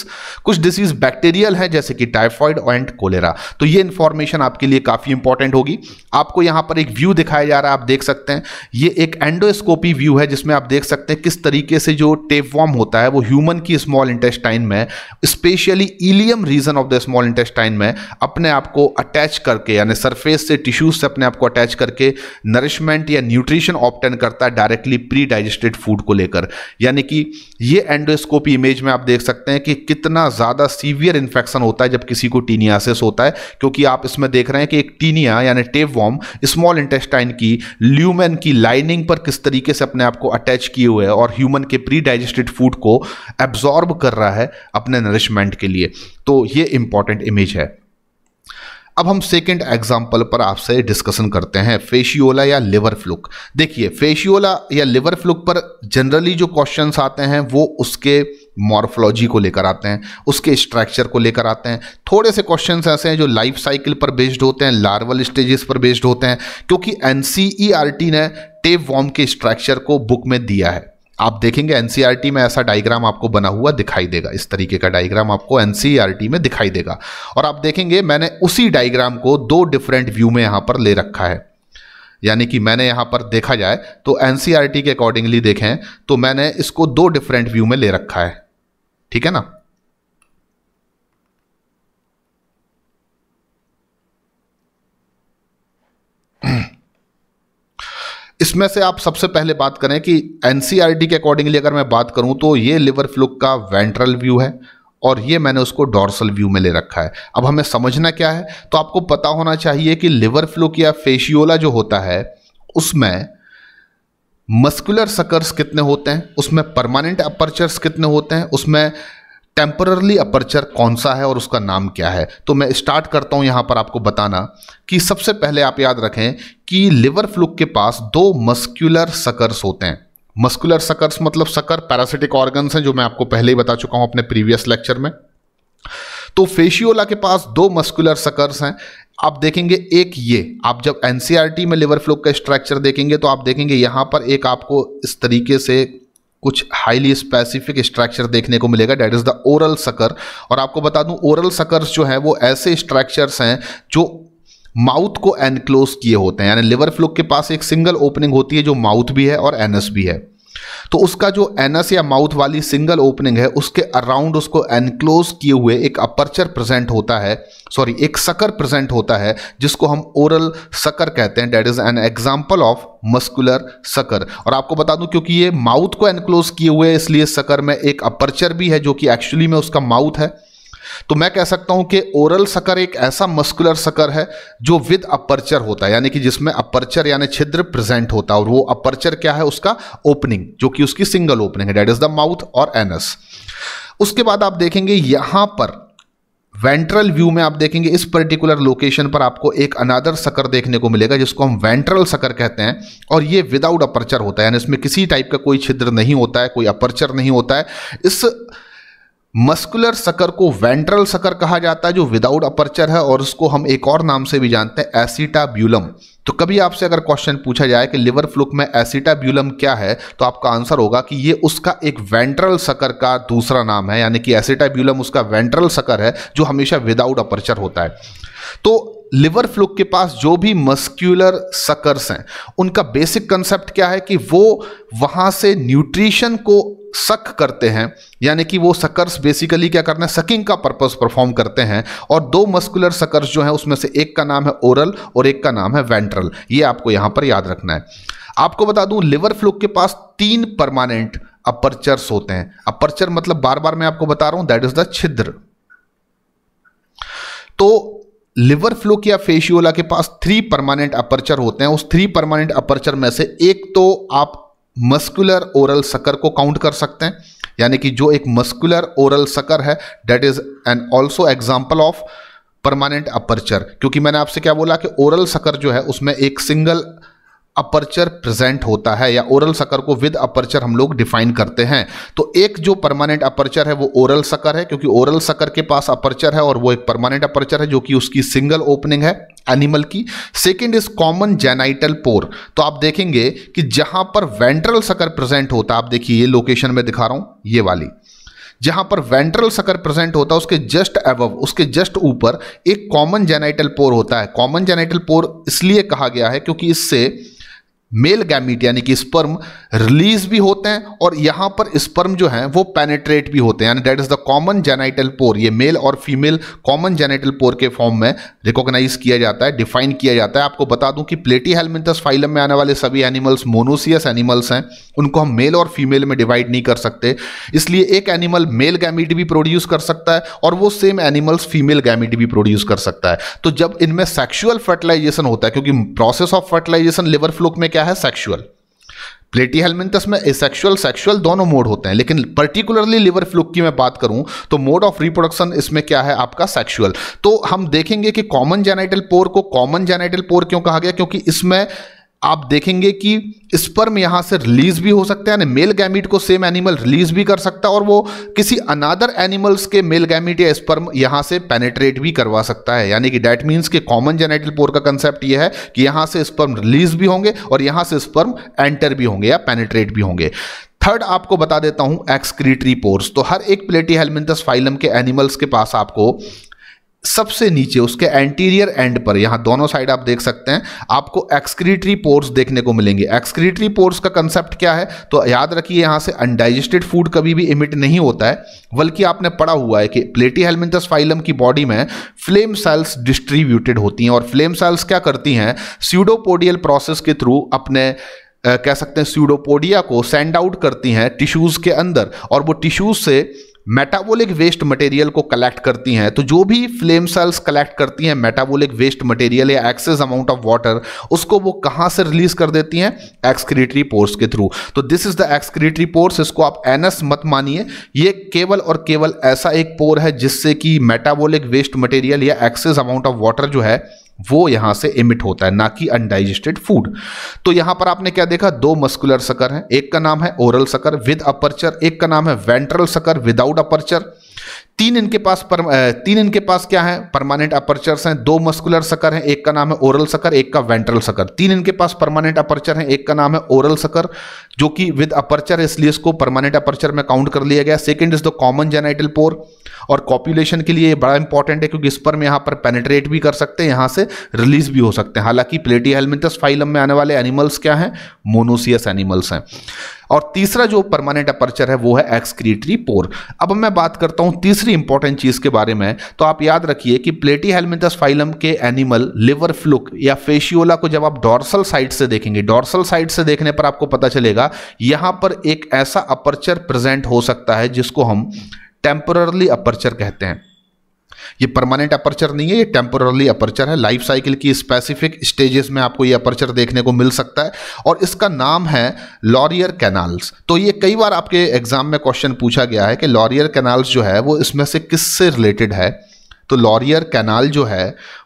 कुछ डिसीज बैक्टीरियल हैं जैसे कि टाइफॉइड एंड कोलेरा तो ये इन्फॉर्मेशन आपके लिए काफ़ी इंपॉर्टेंट होगी आपको यहाँ पर एक व्यू दिखाया जा रहा है आप देख सकते हैं ये एक एंडोस्कोपी व्यू है जिसमें आप देख सकते हैं किस तरीके से जो टेपवॉर्म होता है वो ह्यूमन की स्मॉल इंटेस्टाइन में specially ileum region of the small intestine में अपने आप को अटैच करके यानी सरफेस से टिश्यूज से अपने आप को अटैच करके नरिशमेंट या न्यूट्रिशन ऑप्टेन करता है डायरेक्टली प्री डाइजेस्टेड फूड को लेकर यानी कि ये एंडोस्कोपी इमेज में आप देख सकते हैं कि कितना ज़्यादा सीवियर इन्फेक्शन होता है जब किसी को टीनियासिस होता है क्योंकि आप इसमें देख रहे हैं कि एक टीनिया यानी टेप वॉम स्मॉल इंटेस्टाइन की ल्यूमेन की लाइनिंग पर किस तरीके से अपने आप को अटैच किए हुए है और ह्यूमन के प्री डाइजेस्टेड फूड को एब्जॉर्ब कर रहा है अपने नरिशमेंट के लिए तो ये इंपॉर्टेंट इमेज है अब हम सेकेंड एग्जाम्पल पर आपसे डिस्कशन करते हैं फेशियोला या लिवर फ्लुक देखिए फेशियोला या लिवर फ्लुक पर जनरली जो क्वेश्चंस आते हैं वो उसके मॉर्फोलॉजी को लेकर आते हैं उसके स्ट्रक्चर को लेकर आते हैं थोड़े से क्वेश्चंस ऐसे हैं जो लाइफ साइकिल पर बेस्ड होते हैं लार्वल स्टेजेस पर बेस्ड होते हैं क्योंकि एन e ने टेप वॉर्म के स्ट्रक्चर को बुक में दिया है आप देखेंगे एनसीईआरटी e में ऐसा डायग्राम आपको बना हुआ दिखाई देगा इस तरीके का डायग्राम आपको एनसीईआरटी e में दिखाई देगा और आप देखेंगे मैंने उसी डायग्राम को दो डिफरेंट व्यू में यहां पर ले रखा है यानी कि मैंने यहां पर देखा जाए तो एन e के अकॉर्डिंगली देखें तो मैंने इसको दो डिफरेंट व्यू में ले रखा है ठीक है ना इसमें से आप सबसे पहले बात करें कि एन e के अकॉर्डिंगली अगर मैं बात करूं तो ये लिवर फ्लुक का वेंट्रल व्यू है और ये मैंने उसको डॉर्सल व्यू में ले रखा है अब हमें समझना क्या है तो आपको पता होना चाहिए कि लिवर फ्लुक या फेशियोला जो होता है उसमें मस्कुलर सकर्स कितने होते हैं उसमें परमानेंट अपर्चर्स कितने होते हैं उसमें टेम्पररली अपर्चर कौन सा है और उसका नाम क्या है तो मैं स्टार्ट करता हूँ यहाँ पर आपको बताना कि सबसे पहले आप याद रखें कि लिवर फ्लूक के पास दो मस्क्यूलर सकर्स होते हैं मस्कुलर सकर्स मतलब सकर पैरासिटिक ऑर्गन्स हैं जो मैं आपको पहले ही बता चुका हूँ अपने प्रीवियस लेक्चर में तो फेशियोला के पास दो मस्कुलर सकर्स हैं आप देखेंगे एक ये आप जब एनसीआरटी e में लिवर फ्लूक का स्ट्रक्चर देखेंगे तो आप देखेंगे यहाँ पर एक आपको इस तरीके से कुछ हाईली स्पेसिफिक स्ट्रक्चर देखने को मिलेगा that is the oral sucker और आपको बता दूं ओरल सकर्स जो है वो ऐसे स्ट्रक्चर्स हैं जो माउथ को एनक्लोज किए होते हैं यानी लिवर फ्लुक के पास एक सिंगल ओपनिंग होती है जो माउथ भी है और एनएस भी है तो उसका जो एनस या माउथ वाली सिंगल ओपनिंग है उसके अराउंड उसको एनक्लोज किए हुए एक अपर्चर प्रेजेंट होता है सॉरी एक सकर प्रेजेंट होता है जिसको हम ओरल सकर कहते हैं that is an example of muscular sucker और आपको बता दूं क्योंकि ये माउथ को एनक्लोज किए हुए इसलिए सकर में एक अपर्चर भी है जो कि एक्चुअली में उसका माउथ है तो मैं कह सकता हूं कि ओरल सकर एक ऐसा मस्कुलर सकर है जो विद अपर्चर होता है यानी कि जिसमें अपर्चर यानी छिद्र प्रेजेंट होता है और वो अपर्चर क्या है उसका ओपनिंग जो कि उसकी सिंगल ओपनिंग है डेट इज द माउथ और एनस उसके बाद आप देखेंगे यहां पर वेंट्रल व्यू में आप देखेंगे इस पर्टिकुलर लोकेशन पर आपको एक अनादर सकर देखने को मिलेगा जिसको हम वेंट्रल सकर कहते हैं और ये विदाउट अपर्चर होता है यानी इसमें किसी टाइप का कोई छिद्र नहीं होता है कोई अपर्चर नहीं होता है इस मस्कुलर सकर को वेंट्रल सकर कहा जाता है जो विदाउट अपर्चर है और उसको हम एक और नाम से भी जानते हैं एसिटाब्यूलम तो कभी आपसे अगर क्वेश्चन पूछा जाए कि लिवर फ्लुक में एसिटाब्यूलम क्या है तो आपका आंसर होगा कि ये उसका एक वेंट्रल सकर का दूसरा नाम है यानी कि एसिटाब्यूलम उसका वेंट्रल सकर है जो हमेशा विदाउट अपर्चर होता है तो लिवर फ्लूक के पास जो भी मस्क्यूलर सकर्स हैं उनका बेसिक कंसेप्ट क्या है कि वो वहाँ से न्यूट्रिशन को सक करते हैं यानी कि वो सकर्स बेसिकली क्या करना है सकिंग का पर्पस परफॉर्म करते हैं और दो मस्कुलर सकर्स जो हैं उसमें से एक का नाम है ओरल और एक का नाम है वेंट्रल ये आपको यहाँ पर याद रखना है आपको बता दूं लिवर फ्लूक के पास तीन परमानेंट अपर्चर्स होते हैं अपर्चर मतलब बार बार मैं आपको बता रहा हूं दैट इज द छिद्र तो लिवर फ्लो या फेशियोला के पास थ्री परमानेंट अपर्चर होते हैं उस थ्री परमानेंट अपर्चर में से एक तो आप मस्कुलर ओरल सकर को काउंट कर सकते हैं यानी कि जो एक मस्कुलर ओरल सकर है that is an also example of permanent aperture क्योंकि मैंने आपसे क्या बोला कि ओरल सकर जो है उसमें एक सिंगल अपर्चर प्रेजेंट होता है या ओरल सकर को विद अपर्चर हम लोग डिफाइन करते हैं तो एक जो परमानेंट अपर्चर है वो ओरल सकर है क्योंकि ओरल सकर के पास अपर्चर है और वो एक परमानेंट अपर्चर है जो कि उसकी सिंगल ओपनिंग है एनिमल की second is common genital pore तो आप देखेंगे कि जहां पर वेंट्रल सकर प्रेजेंट होता है आप देखिए ये लोकेशन में दिखा रहा हूं ये वाली जहां पर वेंट्रल सकर प्रेजेंट होता है उसके जस्ट एव उसके जस्ट ऊपर एक कॉमन जेनाइटल पोर होता है कॉमन जेनाइटल पोर इसलिए कहा गया है क्योंकि इससे मेल गैमिट यानी कि स्पर्म रिलीज भी होते हैं और यहां पर स्पर्म जो है वो पेनेट्रेट भी होते हैं यानी that is the common genital pore ये मेल और फीमेल कॉमन जेनाइटल पोर के फॉर्म में रिकॉग्नाइज किया जाता है डिफाइन किया जाता है आपको बता दूं कि प्लेटी हेलमिंथस फाइलम में आने वाले सभी एनिमल्स मोनोसियस एनिमल्स हैं उनको हम मेल और फीमेल में डिवाइड नहीं कर सकते इसलिए एक एनिमल मेल गैमिट भी प्रोड्यूस कर सकता है और वो सेम एनिमल्स फीमेल गैमिट भी प्रोड्यूस कर सकता है तो जब इनमें सेक्शुअल फर्टिलाइजेशन होता है क्योंकि process of fertilization liver fluke में क्या क्या है सेक्शुअल प्लेटी हेलमिंथस में सेक्सुअल सेक्सुअल दोनों मोड होते हैं लेकिन पर्टिकुलरली लिवर फ्लूक की मैं बात करूं तो मोड ऑफ रिप्रोडक्शन इसमें क्या है आपका सेक्सुअल तो हम देखेंगे कि कॉमन जेनाइटल पोर को कॉमन जेनाइटल पोर क्यों कहा गया क्योंकि इसमें आप देखेंगे कि स्पर्म यहाँ से रिलीज भी हो सकता है यानी मेल गैमिट को सेम एनिमल रिलीज भी कर सकता है और वो किसी अनादर एनिमल्स के मेल गैमिट या स्पर्म यहाँ से पेनेट्रेट भी करवा सकता है यानी कि डैट मीन्स के कॉमन जेनेटल पोर का कंसेप्ट ये है कि यहाँ से स्पर्म रिलीज भी होंगे और यहाँ से स्पर्म एंटर भी होंगे या पेनेट्रेट भी होंगे थर्ड आपको बता देता हूं एक्सक्रीटरी पोर्स तो हर एक प्लेटी हेलमिंथस फाइलम के एनिमल्स के पास आपको सबसे नीचे उसके एंटीरियर एंड पर यहाँ दोनों साइड आप देख सकते हैं आपको एक्सक्रीटरी पोर्स देखने को मिलेंगे एक्सक्रीटरी पोर्स का कंसेप्ट क्या है तो याद रखिए यहाँ से अनडाइजेस्टेड फूड कभी भी इमिट नहीं होता है बल्कि आपने पढ़ा हुआ है कि प्लेटी हेलमिंथस फाइलम की बॉडी में फ्लेम सेल्स डिस्ट्रीब्यूटेड होती हैं और फ्लेम सेल्स क्या करती हैं स्यूडोपोडियल प्रोसेस के थ्रू अपने Uh, कह सकते हैं स्यूडोपोडिया को सेंड आउट करती हैं टिश्यूज़ के अंदर और वो टिश्यूज़ से मेटाबॉलिक वेस्ट मटेरियल को कलेक्ट करती हैं तो जो भी फ्लेम सेल्स कलेक्ट करती हैं मेटाबॉलिक वेस्ट मटेरियल या एक्सेस अमाउंट ऑफ वाटर उसको वो कहाँ से रिलीज कर देती हैं एक्सक्रीटरी पोर्स के थ्रू तो this is the excretory pores इसको आप एनस मत मानिए ये केवल और केवल ऐसा एक पोर है जिससे कि मेटाबोलिक वेस्ट मटेरियल या एक्सेस अमाउंट ऑफ वाटर जो है वो यहां से इमिट होता है ना कि अनडाइजेस्टेड फूड तो यहां पर आपने क्या देखा दो मस्कुलर सकर हैं एक का नाम है ओरल सकर विद अपर्चर एक का नाम है वेंट्रल सकर विदाउट अपर्चर तीन इनके पास पर, तीन इनके पास क्या है परमानेंट अपर्चर्स हैं दो मस्कुलर सकर हैं एक का नाम है ओरल सकर एक का वेंट्रल सकर तीन इनके पास परमानेंट अपर्चर हैं एक का नाम है ओरल सकर जो कि विद अपर्चर इसलिए इसको परमानेंट अपर्चर में काउंट कर लिया गया second is the common genital pore और कॉपुलेशन के लिए बड़ा इंपॉर्टेंट है क्योंकि इस पर यहां यहाँ पर पेनेट्रेट भी कर सकते हैं यहाँ से रिलीज भी हो सकते हैं हालांकि प्लेटी हेलमिथस फाइलम में आने वाले एनिमल्स क्या हैं मोनोसियस एनिमल्स हैं और तीसरा जो परमानेंट अपर्चर है वो है एक्सक्रीटरी पोर अब मैं बात करता हूँ तीसरी इंपॉर्टेंट चीज़ के बारे में तो आप याद रखिए कि प्लेटी हेलमिथस फाइलम के एनिमल लिवर फ्लुक या फेशियोला को जब आप डॉर्सल साइड से देखेंगे डॉर्सल साइड से देखने पर आपको पता चलेगा यहाँ पर एक ऐसा अपर्चर प्रेजेंट हो सकता है जिसको हम टेम्परली अपर्चर कहते हैं ये परमानेंट अपर्चर नहीं है ये टेम्पोरली अपर्चर है लाइफ साइकिल की स्पेसिफिक स्टेजेस में आपको ये अपर्चर देखने को मिल सकता है और इसका नाम है लॉरियर कैनाल्स तो ये कई बार आपके एग्जाम में क्वेश्चन पूछा गया है कि लॉरियर कैनाल्स जो है वो इसमें से किससे रिलेटेड है तो लॉरियर कैनाल जो है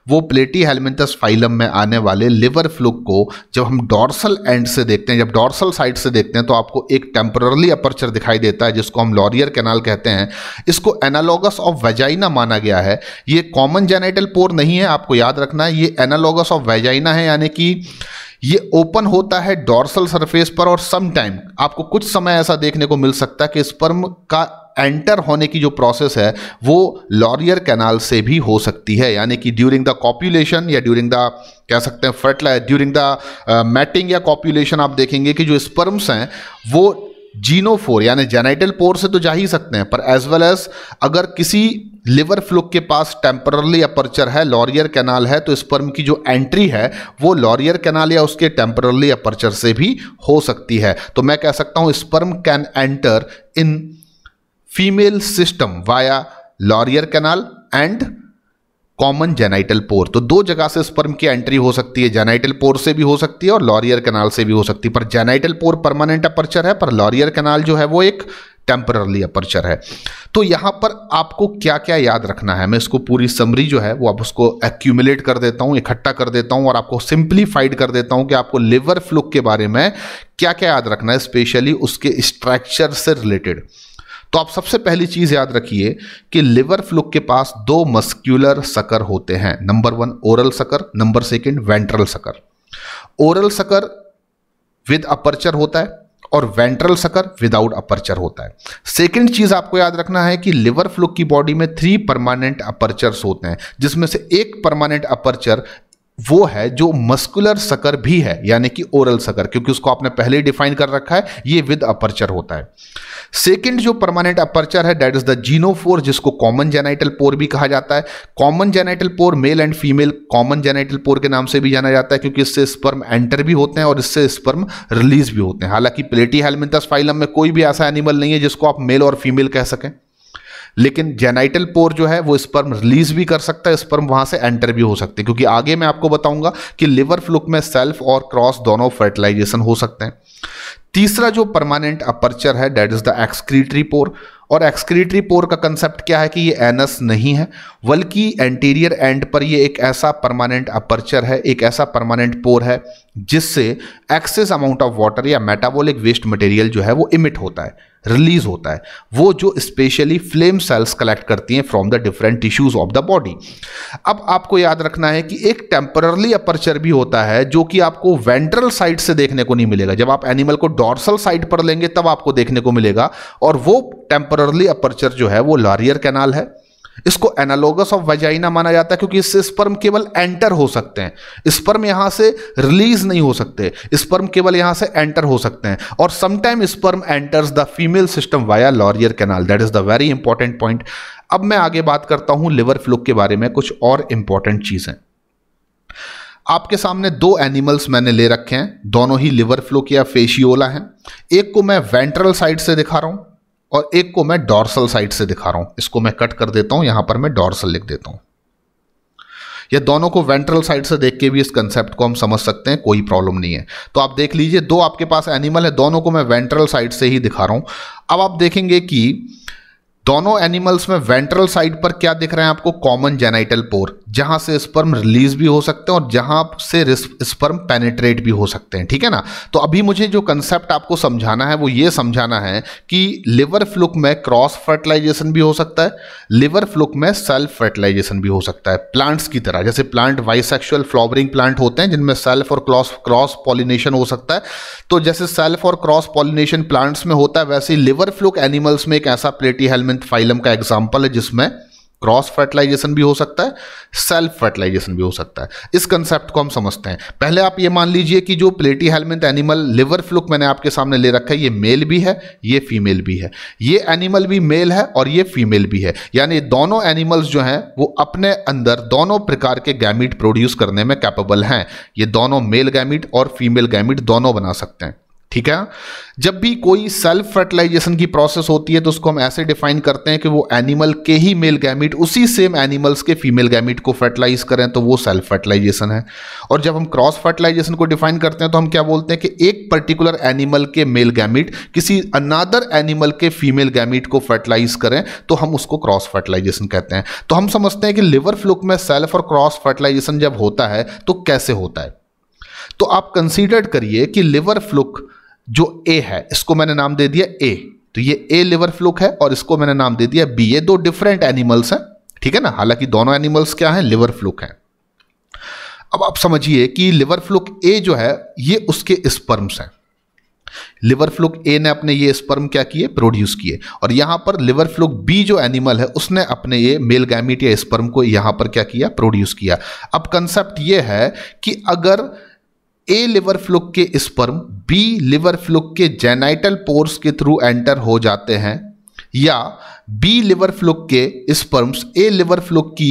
वो प्लेटी हेलमेंटस फाइलम में आने वाले लिवर फ्लुक को जब हम डॉर्सल एंड से देखते हैं जब डॉर्सल साइड से देखते हैं तो आपको एक टेम्परली अपर्चर दिखाई देता है जिसको हम लॉरियर कैनाल कहते हैं इसको एनालॉगस ऑफ वेजाइना माना गया है ये कॉमन जेनेटल पोर नहीं है आपको याद रखना है ये एनालॉगस ऑफ वेजाइना है यानी कि ये ओपन होता है डॉर्सल सरफेस पर और सम टाइम आपको कुछ समय ऐसा देखने को मिल सकता है कि स्पर्म का एंटर होने की जो प्रोसेस है वो लॉरियर कैनाल से भी हो सकती है यानी कि ड्यूरिंग द कॉपुलेशन या ड्यूरिंग द कह सकते हैं फर्टिलाइज ड्यूरिंग द मैटिंग या कॉपुलेशन आप देखेंगे कि जो स्पर्म्स हैं वो जीनोफोर यानी जेनाइटल पोर से तो जा ही सकते हैं पर एज वेल एज अगर किसी लिवर फ्लुक के पास टेम्परली अपर्चर है लॉरियर कैनाल है तो स्पर्म की जो एंट्री है वो लॉरियर कैनाल या उसके टेम्परली अपर्चर से भी हो सकती है तो मैं कह सकता हूँ sperm can enter in female system via Laurer canal and common genital pore तो दो जगह से स्पर्म की एंट्री हो सकती है जेनाइटल पोर से भी हो सकती है और लॉरियर कैनाल से भी हो सकती है पर जेनाइटल पोर परमानेंट अपर्चर है पर लॉरियर कैनाल जो है वो एक टेम्परली अपर्चर है तो यहाँ पर आपको क्या क्या याद रखना है मैं इसको पूरी समरी जो है वो आप उसको एक्यूमुलेट कर देता हूँ इकट्ठा कर देता हूँ और आपको सिंप्लीफाइड कर देता हूँ कि आपको लिवर फ्लुक के बारे में क्या क्या याद रखना है स्पेशली उसके स्ट्रक्चर से रिलेटेड तो आप सबसे पहली चीज़ याद रखिए कि लिवर फ्लुक के पास दो मस्क्यूलर सकर होते हैं number one oral sucker number second ventral sucker oral sucker with aperture होता है और वेंट्रल सकर विदाउट अपर्चर होता है सेकेंड चीज़ आपको याद रखना है कि लिवर फ्लुक की बॉडी में थ्री परमानेंट अपर्चर्स होते हैं जिसमें से एक परमानेंट अपर्चर वो है जो मस्कुलर सकर भी है यानी कि ओरल सकर क्योंकि उसको आपने पहले ही डिफाइन कर रखा है ये विद अपर्चर होता है सेकंड जो परमानेंट अपर्चर है डेट इज द जीनोफोर जिसको कॉमन जेनाइटल पोर भी कहा जाता है common genital pore male and female common genital pore के नाम से भी जाना जाता है क्योंकि इससे स्पर्म एंटर भी होते हैं और इससे स्पर्म रिलीज भी होते हैं हालांकि प्लेटी हेलमिंथस फाइलम में कोई भी ऐसा एनिमल नहीं है जिसको आप मेल और फीमेल कह सकें लेकिन जेनाइटल पोर जो है वो स्पर्म रिलीज भी कर सकता है स्पर्म वहां से एंटर भी हो सकते हैं क्योंकि आगे मैं आपको बताऊंगा कि लिवर फ्लुक में सेल्फ और क्रॉस दोनों फर्टिलाइजेशन हो सकते हैं तीसरा जो परमानेंट अपर्चर है that is the excretory pore और एक्सक्रीटरी पोर का कंसेप्ट क्या है कि ये एनस नहीं है बल्कि एंटीरियर एंड पर ये एक ऐसा परमानेंट अपर्चर है एक ऐसा परमानेंट पोर है जिससे एक्सेस अमाउंट ऑफ वाटर या मेटाबॉलिक वेस्ट मटेरियल जो है वो इमिट होता है रिलीज होता है वो जो स्पेशली फ्लेम सेल्स कलेक्ट करती हैं from the different tissues of the body अब आपको याद रखना है कि एक टेम्परली अपर्चर भी होता है जो कि आपको वेंट्रल साइड से देखने को नहीं मिलेगा जब आप एनिमल को डॉर्सल साइड पर लेंगे तब आपको देखने को मिलेगा और वो टेम्परली अपर्चर जो है वो लारियर कैनाल है इसको एनालोगस ऑफ वजाइना माना जाता है क्योंकि इससे स्पर्म केवल एंटर हो सकते हैं स्पर्म यहां से रिलीज नहीं हो सकते स्पर्म केवल यहां से एंटर हो सकते हैं और sometime sperm enters the female system via Laurer canal that is the very important point अब मैं आगे बात करता हूं लिवर फ्लूक के बारे में कुछ और इंपॉर्टेंट चीज़ें आपके सामने दो एनिमल्स मैंने ले रखे हैं दोनों ही लिवर फ्लूक या फेशियोला हैं एक को मैं वेंट्रल साइड से दिखा रहा हूं और एक को मैं डॉर्सल साइड से दिखा रहा हूं इसको मैं कट कर देता हूं यहां पर मैं डॉर्सल लिख देता हूं ये दोनों को वेंट्रल साइड से देख के भी इस कंसेप्ट को हम समझ सकते हैं कोई प्रॉब्लम नहीं है तो आप देख लीजिए दो आपके पास एनिमल है दोनों को मैं वेंट्रल साइड से ही दिखा रहा हूं अब आप देखेंगे कि दोनों एनिमल्स में वेंट्रल साइड पर क्या दिख रहे हैं आपको कॉमन जेनाइटल पोर जहाँ से स्पर्म रिलीज भी हो सकते हैं और जहाँ से स्पर्म पेनेट्रेट भी हो सकते हैं ठीक है ना तो अभी मुझे जो कंसेप्ट आपको समझाना है वो ये समझाना है कि लिवर फ्लुक में क्रॉस फर्टिलाइजेशन भी हो सकता है लिवर फ्लुक में सेल्फ फर्टिलाइजेशन भी हो सकता है प्लांट्स की तरह जैसे प्लांट वाइसेक्शुअल फ्लॉवरिंग प्लांट होते हैं जिनमें सेल्फ और क्रॉस क्रॉस पॉलिनेशन हो सकता है तो जैसे सेल्फ और क्रॉस पॉलिनेशन प्लांट्स में होता है वैसे ही लिवर फ्लुक एनिमल्स में एक ऐसा प्लेटी हेलमेंट फाइलम का एग्जाम्पल है जिसमें क्रॉस फर्टिलाइजेशन भी हो सकता है सेल्फ फर्टिलाइजेशन भी हो सकता है इस कंसेप्ट को हम समझते हैं पहले आप ये मान लीजिए कि जो प्लेटी हेलमेंट एनिमल लिवर फ्लुक मैंने आपके सामने ले रखा है ये मेल भी है ये फीमेल भी है ये एनिमल भी मेल है और ये फीमेल भी है यानी दोनों एनिमल्स जो हैं वो अपने अंदर दोनों प्रकार के गैमिट प्रोड्यूस करने में कैपेबल हैं ये दोनों मेल गैमिट और फीमेल गैमिट दोनों बना सकते हैं ठीक है जब भी कोई सेल्फ फर्टिलाइजेशन की प्रोसेस होती है तो उसको हम ऐसे डिफाइन करते हैं कि वो एनिमल के ही मेल गैमिट उसी सेम एनिमल्स के फीमेल गैमिट को फर्टिलाइज करें तो वो सेल्फ फर्टिलाइजेशन है और जब हम क्रॉस फर्टिलाइजेशन को डिफाइन करते हैं तो हम क्या बोलते हैं कि एक पर्टिकुलर एनिमल के मेल गैमिट किसी अनादर एनिमल के फीमेल गैमिट को फर्टिलाइज करें तो हम उसको क्रॉस फर्टिलाइजेशन कहते हैं तो हम समझते हैं कि लिवर फ्लुक में सेल्फ और क्रॉस फर्टिलाइजेशन जब होता है तो कैसे होता है तो आप कंसीडर करिए कि लिवर फ्लुक जो ए है इसको मैंने नाम दे दिया ए तो ये ए लिवर फ्लूक है और इसको मैंने नाम दे दिया बी ये दो डिफरेंट एनिमल्स हैं ठीक है ना हालांकि दोनों एनिमल्स क्या हैं लिवर फ्लूक हैं अब आप समझिए कि लिवर फ्लूक ए जो है ये उसके स्पर्म्स हैं लिवर फ्लूक ए ने अपने ये स्पर्म क्या किए प्रोड्यूस किए और यहां पर लिवर फ्लूक बी जो एनिमल है उसने अपने ये मेल गैमिट या स्पर्म को यहां पर क्या किया प्रोड्यूस किया अब कंसेप्ट ये है कि अगर ए लिवर फ्लुक के स्पर्म बी लिवर फ्लुक के जेनाइटल पोर्स के थ्रू एंटर हो जाते हैं या बी लिवर फ्लुक के स्पर्म्स ए लिवर फ्लुक की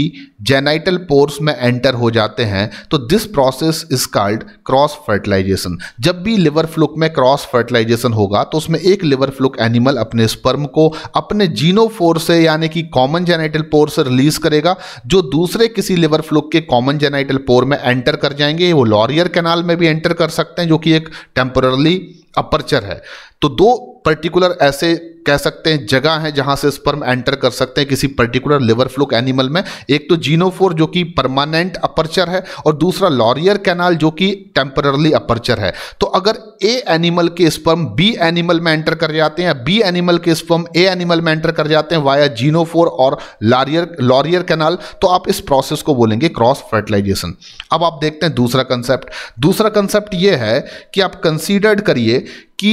जेनाइटल पोर्स में एंटर हो जाते हैं तो this process is called cross fertilization जब भी लिवर फ्लुक में क्रॉस फर्टिलाइजेशन होगा तो उसमें एक लिवर फ्लुक एनिमल अपने स्पर्म को अपने जीनोफोर से यानी कि कॉमन जेनाइटल पोर से रिलीज करेगा जो दूसरे किसी लिवर फ्लुक के कॉमन जेनाइटल पोर में एंटर कर जाएंगे वो लॉरियर कैनाल में भी एंटर कर सकते हैं जो कि एक टेम्परली अपर्चर है तो दो पर्टिकुलर ऐसे कह सकते हैं जगह है जहां से स्पर्म एंटर कर सकते हैं किसी पर्टिकुलर लिवर फ्लुक एनिमल में एक तो जीनोफोर जो कि परमानेंट अपर्चर है और दूसरा लॉरियर कैनाल जो कि टेम्परली अपर्चर है तो अगर ए एनिमल के स्पर्म बी एनिमल में एंटर कर जाते हैं बी एनिमल के स्पर्म ए एनिमल में एंटर कर जाते हैं वाया जीनोफोर और लारियर लॉरियर कैनाल तो आप इस प्रोसेस को बोलेंगे क्रॉस फर्टिलाइजेशन अब आप देखते हैं दूसरा कंसेप्ट दूसरा कंसेप्ट यह है कि आप कंसिडर्ड करिए कि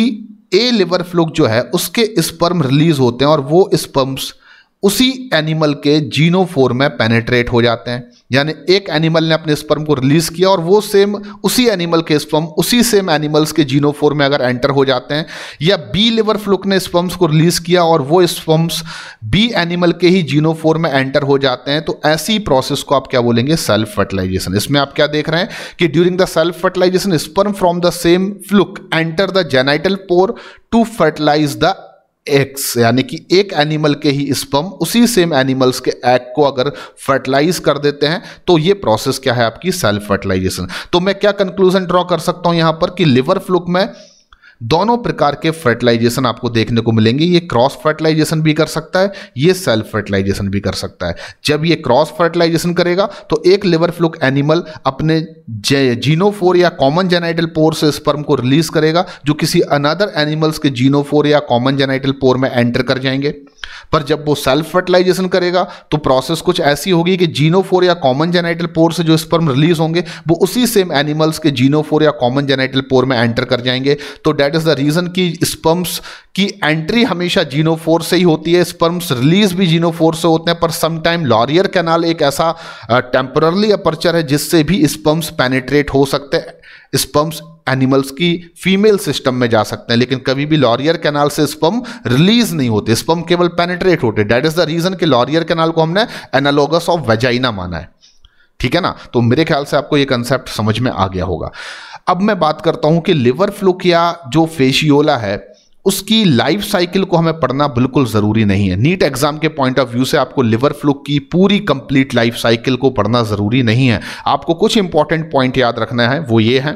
ए लिवर फ्लुक जो है उसके स्पर्म रिलीज होते हैं और वो स्पर्म्स उसी एनिमल के जीनोफोर में पेनेट्रेट हो जाते हैं यानी एक एनिमल ने अपने स्पर्म को रिलीज़ किया और वो सेम उसी एनिमल के स्पर्म उसी सेम एनिमल्स के जीनोफोर में अगर एंटर हो जाते हैं या बी लिवर फ्लुक ने स्पर्म्स को रिलीज़ किया और वो स्पर्म्स बी एनिमल के ही जीनोफोर में एंटर हो जाते हैं तो ऐसी प्रोसेस को आप क्या बोलेंगे सेल्फ फर्टिलाइजेशन इसमें आप क्या देख रहे हैं कि during the self fertilization sperm from the same fluke enter the genital pore to fertilize the eggs यानी कि एक एनिमल के ही स्पम उसी सेम एनिमल्स के एग को अगर फर्टिलाइज कर देते हैं तो ये प्रोसेस क्या है आपकी सेल्फ फर्टिलाइजेशन तो मैं क्या कंक्लूजन ड्रॉ कर सकता हूं यहां पर कि लिवर फ्लुक में दोनों प्रकार के फर्टिलाइजेशन आपको देखने को मिलेंगे ये क्रॉस फर्टिलाइजेशन भी कर सकता है ये सेल्फ फर्टिलाइजेशन भी कर सकता है जब ये क्रॉस फर्टिलाइजेशन करेगा तो एक लिवर फ्लुक एनिमल अपने जीनोफोर या कॉमन जेनाइटल पोर से स्पर्म को रिलीज करेगा जो किसी अनदर एनिमल्स के जीनोफोर या कॉमन जेनाइटल पोर में एंटर कर जाएंगे पर जब वो सेल्फ फर्टिलाइजेशन करेगा तो प्रोसेस कुछ ऐसी होगी कि जीनोफोर या कॉमन जेनेटल पोर से जो स्पर्म रिलीज होंगे वो उसी सेम एनिमल्स के जीनोफोर या कॉमन जेनेटल पोर में एंटर कर जाएंगे तो डैट इज द रीजन कि स्पर्म्स की एंट्री हमेशा जीनोफोर से ही होती है स्पर्म्स रिलीज भी जीनोफोर से होते हैं पर समटाइम लॉरियर कैनाल एक ऐसा टेम्परली अपर्चर है जिससे भी स्पर्म्स पेनेट्रेट हो सकते हैं स्पर्म्स एनिमल्स की फीमेल सिस्टम में जा सकते हैं लेकिन कभी भी लॉरियर कैनाल से स्पम रिलीज नहीं होते स्पम केवल पेनेट्रेट होते डेट इज द रीजन कि लॉरियर कैनाल को हमने एनालोगस ऑफ वेजाइना माना है ठीक है ना तो मेरे ख्याल से आपको ये कंसेप्ट समझ में आ गया होगा अब मैं बात करता हूं कि लिवर फ्लू किया जो फेशियोला है उसकी लाइफ साइकिल को हमें पढ़ना बिल्कुल ज़रूरी नहीं है नीट एग्ज़ाम e के पॉइंट ऑफ व्यू से आपको लिवर फ्लू की पूरी कंप्लीट लाइफ साइकिल को पढ़ना ज़रूरी नहीं है आपको कुछ इंपॉर्टेंट पॉइंट याद रखना है वो ये है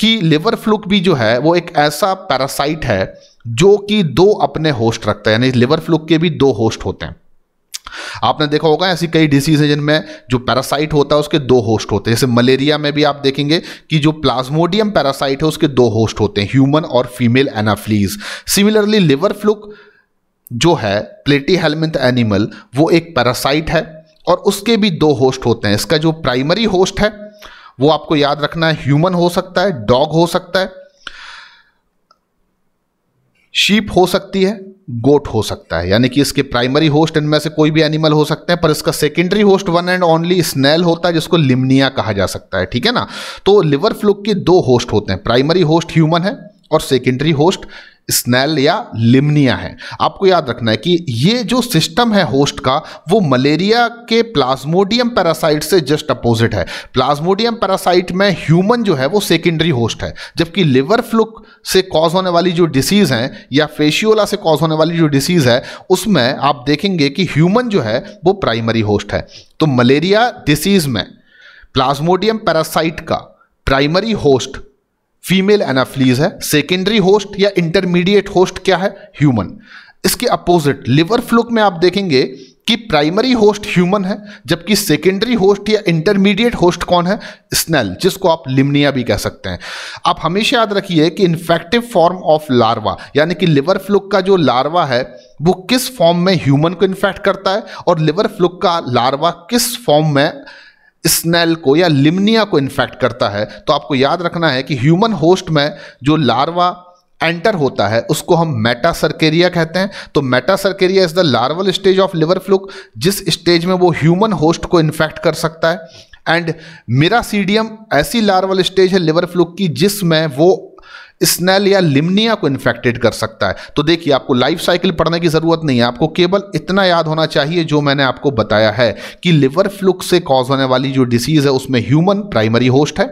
कि लिवर फ्लूक भी जो है वो एक ऐसा पैरासाइट है जो कि दो अपने होस्ट रखता है यानी लिवर फ्लूक के भी दो होस्ट होते हैं आपने देखा होगा ऐसी कई डिसीज है जिनमें जो पैरासाइट होता है उसके दो होस्ट होते हैं जैसे मलेरिया में भी आप देखेंगे कि जो प्लाज्मोडियम पैरासाइट है उसके दो होस्ट होते हैं ह्यूमन और female Anopheles similarly liver fluke जो है प्लेटी हेलमिंथ एनिमल वो एक पैरासाइट है और उसके भी दो होस्ट होते हैं इसका जो प्राइमरी होस्ट है वो आपको याद रखना है ह्यूमन हो सकता है डॉग हो सकता है शीप हो सकती है गोट हो सकता है यानी कि इसके प्राइमरी होस्ट इनमें से कोई भी एनिमल हो सकते हैं पर इसका secondary host one and only snail होता है जिसको लिमनिया कहा जा सकता है ठीक है ना तो लिवर फ्लूक के दो होस्ट होते हैं प्राइमरी होस्ट ह्यूमन है और सेकेंडरी होस्ट स्नेल या लिमनिया है आपको याद रखना है कि ये जो सिस्टम है होस्ट का वो मलेरिया के प्लाज्मोडियम पैरासाइट से जस्ट अपोजिट है प्लाज्मोडियम पैरासाइट में ह्यूमन जो है वो सेकेंडरी होस्ट है जबकि लिवर फ्लुक से कॉज होने वाली जो डिसीज़ है या फेशियोला से कॉज होने वाली जो डिसीज़ है उसमें आप देखेंगे कि ह्यूमन जो है वो प्राइमरी होस्ट है तो मलेरिया डिसीज़ में प्लाज्मोडियम पैरासाइट का प्राइमरी होस्ट फीमेल एनाफ्लीज है सेकेंडरी होस्ट या इंटरमीडिएट होस्ट क्या है ह्यूमन इसके अपोजिट लिवर फ्लुक में आप देखेंगे कि प्राइमरी होस्ट ह्यूमन है जबकि सेकेंडरी होस्ट या इंटरमीडिएट होस्ट कौन है स्नेल जिसको आप लिमनिया भी कह सकते हैं आप हमेशा याद रखिए कि इन्फेक्टिव फॉर्म ऑफ लार्वा यानी कि लिवर फ्लुक का जो लार्वा है वो किस फॉर्म में ह्यूमन को इन्फेक्ट करता है और लिवर फ्लुक का लार्वा किस फॉर्म में स्नेल को या लिमनिया को इन्फेक्ट करता है तो आपको याद रखना है कि ह्यूमन होस्ट में जो लार्वा एंटर होता है उसको हम मेटासर्केरिया कहते हैं तो metacercaria is the larval stage of liver fluke जिस स्टेज में वो ह्यूमन होस्ट को इन्फेक्ट कर सकता है एंड मिरासीडियम ऐसी लार्वल स्टेज है लिवर फ्लूक की जिसमें वो स्नेल या लिमनिया को इन्फेक्टेड कर सकता है तो देखिए आपको लाइफ साइकिल पढ़ने की ज़रूरत नहीं है आपको केवल इतना याद होना चाहिए जो मैंने आपको बताया है कि लिवर फ्लुक से कॉज होने वाली जो डिसीज़ है उसमें ह्यूमन प्राइमरी होस्ट है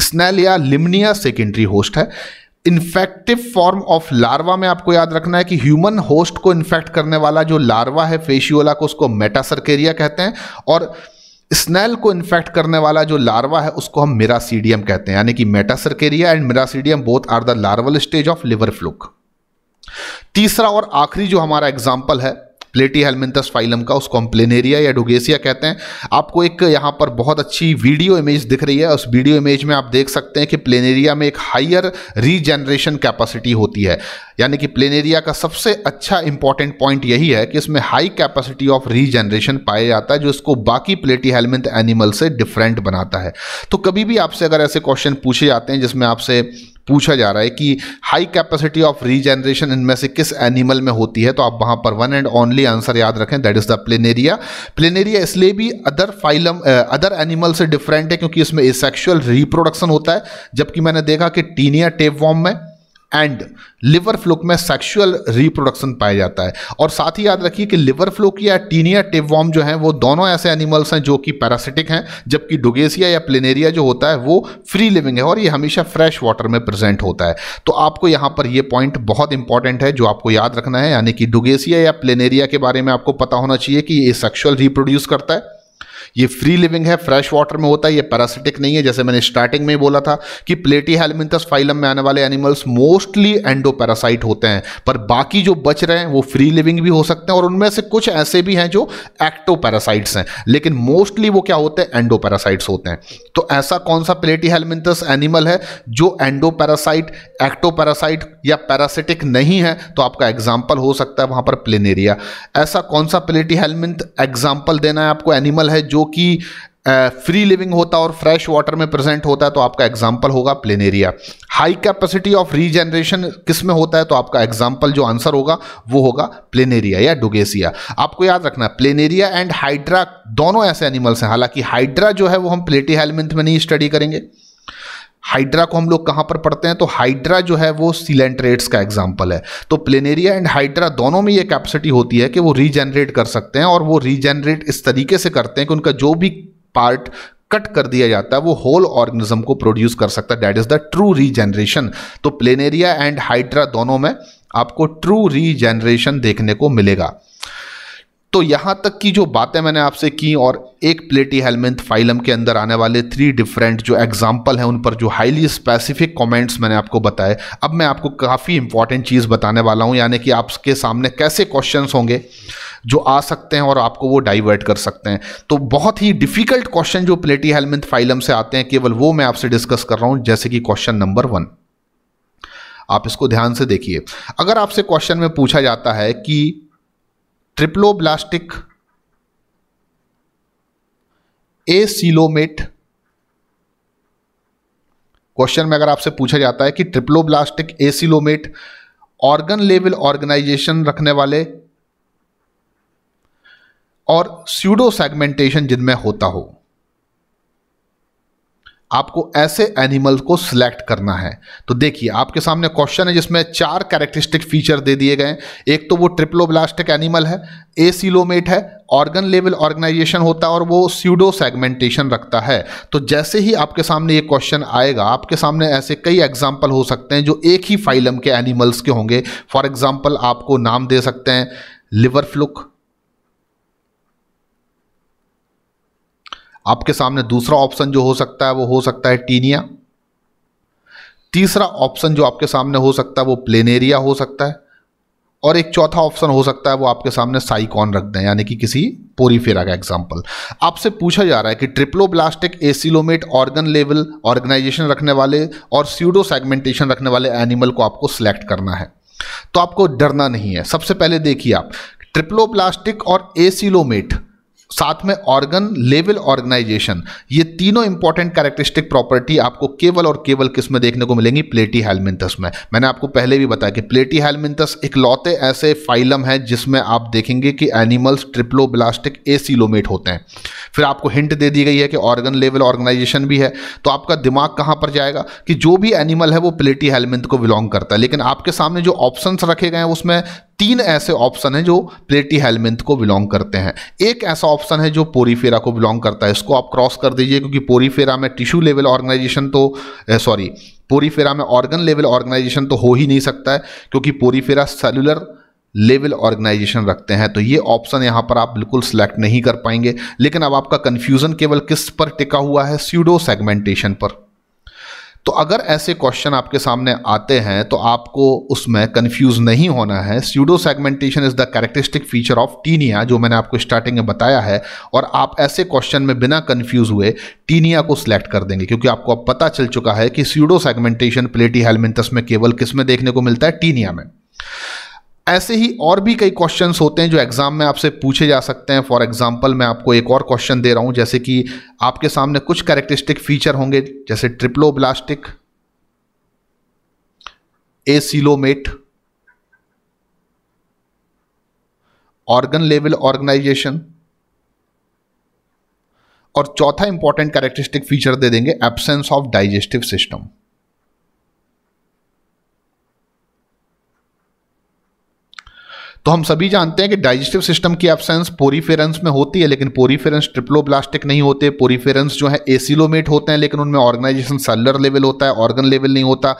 स्नेल या लिमनिया सेकेंडरी होस्ट है इन्फेक्टिव फॉर्म ऑफ लार्वा में आपको याद रखना है कि ह्यूमन होस्ट को इन्फेक्ट करने वाला जो लार्वा है फेशियोला को उसको मेटासर्केरिया कहते हैं और स्नेल को इन्फेक्ट करने वाला जो लार्वा है उसको हम मेरासीडियम कहते हैं यानी कि metacercaria and miracidium both are the larval stage of liver fluke तीसरा और आखिरी जो हमारा एग्जाम्पल है प्लेटी हेलमिंथस फाइलम का उसको हम प्लेनेरिया या डुगेसिया कहते हैं आपको एक यहाँ पर बहुत अच्छी वीडियो इमेज दिख रही है उस वीडियो इमेज में आप देख सकते हैं कि प्लेनेरिया में एक हाइयर रीजनरेशन कैपेसिटी होती है यानी कि प्लेनेरिया का सबसे अच्छा इंपॉर्टेंट पॉइंट यही है कि इसमें हाई कैपेसिटी ऑफ रीजनरेशन पाया जाता है जो इसको बाकी प्लेटी हेलमिंथ एनिमल से डिफरेंट बनाता है तो कभी भी आपसे अगर ऐसे क्वेश्चन पूछे जाते हैं जिसमें आपसे पूछा जा रहा है कि हाई कैपेसिटी ऑफ रीजनरेशन इनमें से किस एनिमल में होती है तो आप वहां पर वन एंड ओनली आंसर याद रखें that is the planaria planaria इसलिए भी अदर फाइलम अदर एनिमल से डिफरेंट है क्योंकि इसमें सेक्शुअल रिप्रोडक्शन होता है जबकि मैंने देखा कि टीनिया टेप में एंड लिवर फ्लूक में सेक्सुअल रिप्रोडक्शन पाया जाता है और साथ ही याद रखिए कि लिवर फ्लूक या टीनिया टिपवॉम जो है वो दोनों ऐसे एनिमल्स हैं जो कि पैरासिटिक हैं जबकि डुगेसिया या प्लेनेरिया जो होता है वो फ्री लिविंग है और ये हमेशा फ्रेश वाटर में प्रेजेंट होता है तो आपको यहाँ पर ये पॉइंट बहुत इंपॉर्टेंट है जो आपको याद रखना है यानी कि डुगेसिया या प्लेनेरिया के बारे में आपको पता होना चाहिए कि ये सेक्शुअल रिप्रोड्यूस करता है ये फ्री लिविंग है फ्रेश वाटर में होता है ये पैरासिटिक नहीं है जैसे मैंने स्टार्टिंग में बोला था कि प्लेटी हेलमिंथस फाइलम में आने वाले एनिमल्स मोस्टली एंडोपैरासाइट होते हैं पर बाकी जो बच रहे हैं वो फ्री लिविंग भी हो सकते हैं और उनमें से कुछ ऐसे भी हैं जो एक्टोपैरासाइट्स हैं लेकिन मोस्टली वो क्या होते हैं एंडोपैरासाइट्स होते हैं तो ऐसा कौन सा प्लेटी हेलमिंथस एनिमल है जो एंडोपैरासाइट एक्टोपैरासाइट या पैरासिटिक नहीं है तो आपका एग्जाम्पल हो सकता है वहां पर प्लेनेरिया ऐसा कौन सा प्लेटी हेलमिंथ एग्जाम्पल देना है आपको एनिमल है जो कि फ्री लिविंग होता है और फ्रेश वाटर में प्रेजेंट होता है तो आपका एग्जाम्पल होगा planaria high capacity of regeneration किस में होता है तो आपका एग्जाम्पल जो आंसर होगा वो होगा प्लेनेरिया या डुगेसिया आपको याद रखना है प्लेनेरिया एंड हाइड्रा दोनों ऐसे एनिमल्स हैं हालांकि हाइड्रा जो है वो हम प्लेटी हेलमेंथ में नहीं स्टडी करेंगे हाइड्रा को हम लोग कहाँ पर पढ़ते हैं तो हाइड्रा जो है वो सिलेंट्रेट्स का एग्जाम्पल है तो प्लेनेरिया एंड हाइड्रा दोनों में ये कैपेसिटी होती है कि वो रीजनरेट कर सकते हैं और वो रीजनरेट इस तरीके से करते हैं कि उनका जो भी पार्ट कट कर दिया जाता है वो होल ऑर्गेनिज्म को प्रोड्यूस कर सकता है that is the true regeneration तो प्लेनेरिया एंड हाइड्रा दोनों में आपको ट्रू रीजनरेशन देखने को मिलेगा तो यहाँ तक की जो बातें मैंने आपसे की और एक प्लेटी हेलमेंथ फाइलम के अंदर आने वाले थ्री डिफरेंट जो एग्जाम्पल हैं उन पर जो हाईली स्पेसिफिक कमेंट्स मैंने आपको बताए अब मैं आपको काफ़ी इंपॉर्टेंट चीज़ बताने वाला हूँ यानी कि आपके सामने कैसे क्वेश्चन होंगे जो आ सकते हैं और आपको वो डाइवर्ट कर सकते हैं तो बहुत ही डिफ़िकल्ट क्वेश्चन जो प्लेटी हेलमेंथ फाइलम से आते हैं केवल वो मैं आपसे डिस्कस कर रहा हूँ जैसे कि क्वेश्चन नंबर वन आप इसको ध्यान से देखिए अगर आपसे क्वेश्चन में पूछा जाता है कि ट्रिप्लोब्लास्टिक ए सीलोमेट क्वेश्चन में अगर आपसे पूछा जाता है कि triploblastic acoelomate organ level organization रखने वाले और स्यूडो सेगमेंटेशन जिनमें होता हो आपको ऐसे एनिमल को सिलेक्ट करना है तो देखिए आपके सामने क्वेश्चन है जिसमें चार कैरेक्टरिस्टिक फीचर दे दिए गए एक तो वो ट्रिप्लोब्लास्टिक एनिमल है ए सीलोमेट है ऑर्गन लेवल ऑर्गेनाइजेशन होता है और वो सीडो सेगमेंटेशन रखता है तो जैसे ही आपके सामने ये क्वेश्चन आएगा आपके सामने ऐसे कई एग्जाम्पल हो सकते हैं जो एक ही फाइलम के एनिमल्स के होंगे फॉर एग्जाम्पल आपको नाम दे सकते हैं लिवर फ्लुक आपके सामने दूसरा ऑप्शन जो हो सकता है वो हो सकता है टीनिया तीसरा ऑप्शन जो आपके सामने हो सकता है वो प्लेन एरिया हो सकता है और एक चौथा ऑप्शन हो सकता है वो आपके सामने साइकॉन रख दें यानी कि किसी पोरीफेरा का एग्जाम्पल आपसे पूछा जा रहा है कि triploblastic acoelomate organ level organization रखने वाले और सीडो सेगमेंटेशन रखने वाले एनिमल को आपको सिलेक्ट करना है तो आपको डरना नहीं है सबसे पहले देखिए आप ट्रिप्लोब्लास्टिक और एसिलोमेट साथ में ऑर्गन लेवल ऑर्गेनाइजेशन ये तीनों इंपॉर्टेंट कैरेक्टरिस्टिक प्रॉपर्टी आपको केवल और केवल किस में देखने को मिलेंगी प्लेटी हेलमिंथस में मैंने आपको पहले भी बताया कि प्लेटी हेलमिंथस एक लौते ऐसे फाइलम है जिसमें आप देखेंगे कि एनिमल्स ट्रिप्लो ए एसिलोमेट होते हैं फिर आपको हिंट दे दी गई है कि ऑर्गन लेवल ऑर्गेनाइजेशन भी है तो आपका दिमाग कहाँ पर जाएगा कि जो भी एनिमल है वो प्लेटी हेलमिंथ को बिलोंग करता है लेकिन आपके सामने जो ऑप्शन रखे गए हैं उसमें तीन ऐसे ऑप्शन हैं जो प्लेटी हेलमिंथ को बिलोंग करते हैं एक ऐसा ऑप्शन है जो पोरीफेरा को बिलोंग करता है इसको आप क्रॉस कर दीजिए क्योंकि पोरीफेरा में टिश्यू लेवल ऑर्गेनाइजेशन तो सॉरी eh, पोरीफेरा में ऑर्गन लेवल ऑर्गेनाइजेशन तो हो ही नहीं सकता है क्योंकि पोरीफेरा सेलुलर लेवल ऑर्गेनाइजेशन रखते हैं तो ये ऑप्शन यहाँ पर आप बिल्कुल सिलेक्ट नहीं कर पाएंगे लेकिन अब आपका कन्फ्यूज़न केवल किस पर टिका हुआ है स्यूडो सेगमेंटेशन पर तो अगर ऐसे क्वेश्चन आपके सामने आते हैं तो आपको उसमें कंफ्यूज नहीं होना है pseudo segmentation is the characteristic feature of Taenia जो मैंने आपको स्टार्टिंग में बताया है और आप ऐसे क्वेश्चन में बिना कंफ्यूज हुए टीनिया को सिलेक्ट कर देंगे क्योंकि आपको अब पता चल चुका है कि स्यूडो सेगमेंटेशन प्लेटी हेलमिंटस में केवल किस में देखने को मिलता है टीनिया में ऐसे ही और भी कई क्वेश्चंस होते हैं जो एग्ज़ाम में आपसे पूछे जा सकते हैं फॉर एग्जांपल मैं आपको एक और क्वेश्चन दे रहा हूं जैसे कि आपके सामने कुछ कैरेक्टरिस्टिक फीचर होंगे जैसे triploblastic acoelomate organ level organization और चौथा इंपॉर्टेंट कैरेक्टरिस्टिक फीचर दे देंगे एब्सेंस ऑफ डाइजेस्टिव सिस्टम तो हम सभी जानते हैं कि डाइजेस्टिव सिस्टम की एबसेंस पोरीफेरेंस में होती है लेकिन पोरीफेरेंस ट्रिप्लोब्लास्टिक नहीं होते पोरीफेरेंस जो है एसिलोमेट होते हैं लेकिन उनमें ऑर्गेनाइजेशन सेलर लेवल होता है ऑर्गन लेवल नहीं होता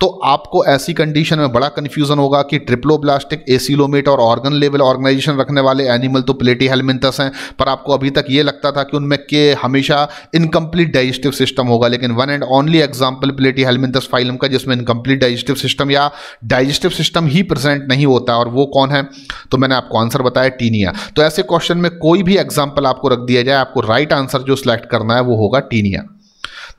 तो आपको ऐसी कंडीशन में बड़ा कन्फ्यूजन होगा कि ट्रिप्लोब्लास्टिक एसिलोमेट और ऑर्गन लेवल ऑर्गेनाइजेशन रखने वाले एनिमल तो प्लेटी हेलमिंथस हैं पर आपको अभी तक ये लगता था कि उनमें के हमेशा इनकम्प्लीट डाइजेस्टिव सिस्टम होगा लेकिन one and only example platy helminths phylum का जिसमें इनकम्प्लीट डाइजेस्टिव सिस्टम या डाइजेस्टिव सिस्टम ही प्रेजेंट नहीं होता और वो कौन है तो मैंने आपको आंसर बताया टीनिया तो ऐसे क्वेश्चन में कोई भी एग्जाम्पल आपको रख दिया जाए आपको राइट आंसर जो सिलेक्ट करना है वो होगा टीनिया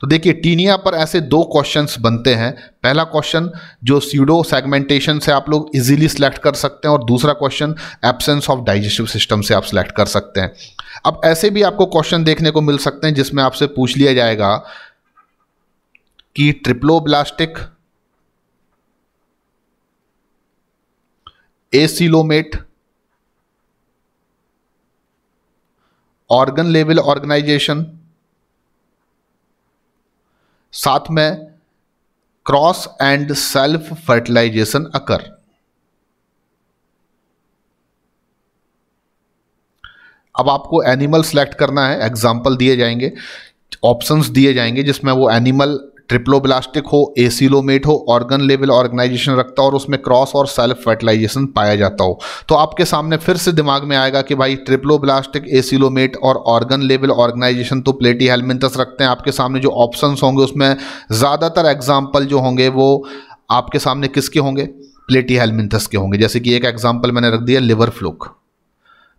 तो देखिए टीनिया पर ऐसे दो क्वेश्चंस बनते हैं पहला क्वेश्चन जो सीडो सेगमेंटेशन से आप लोग इजीली सिलेक्ट कर सकते हैं और दूसरा question absence of digestive system से आप सिलेक्ट कर सकते हैं अब ऐसे भी आपको क्वेश्चन देखने को मिल सकते हैं जिसमें आपसे पूछ लिया जाएगा कि triploblastic acoelomate organ level organisation साथ में cross and self fertilisation occur अब आपको एनिमल सेलेक्ट करना है एग्जाम्पल दिए जाएंगे ऑप्शंस दिए जाएंगे जिसमें वो एनिमल ट्रिप्लोब्लास्टिक हो एसिलोमेट हो ऑर्गन लेवल ऑर्गेनाइजेशन रखता हो और उसमें क्रॉस और सेल्फ फर्टिलाइजेशन पाया जाता हो तो आपके सामने फिर से दिमाग में आएगा कि भाई ट्रिप्लोब्लास्टिक एसिलोमेट और ऑर्गन लेवल ऑर्गेनाइजेशन तो प्लेटी हेलमिंथस रखते हैं आपके सामने जो ऑप्शन होंगे उसमें ज़्यादातर एग्जाम्पल जो होंगे वो आपके सामने किसके होंगे प्लेटी हेलमिंथस के होंगे जैसे कि एक एग्जाम्पल मैंने रख दिया लिवर फ्लूक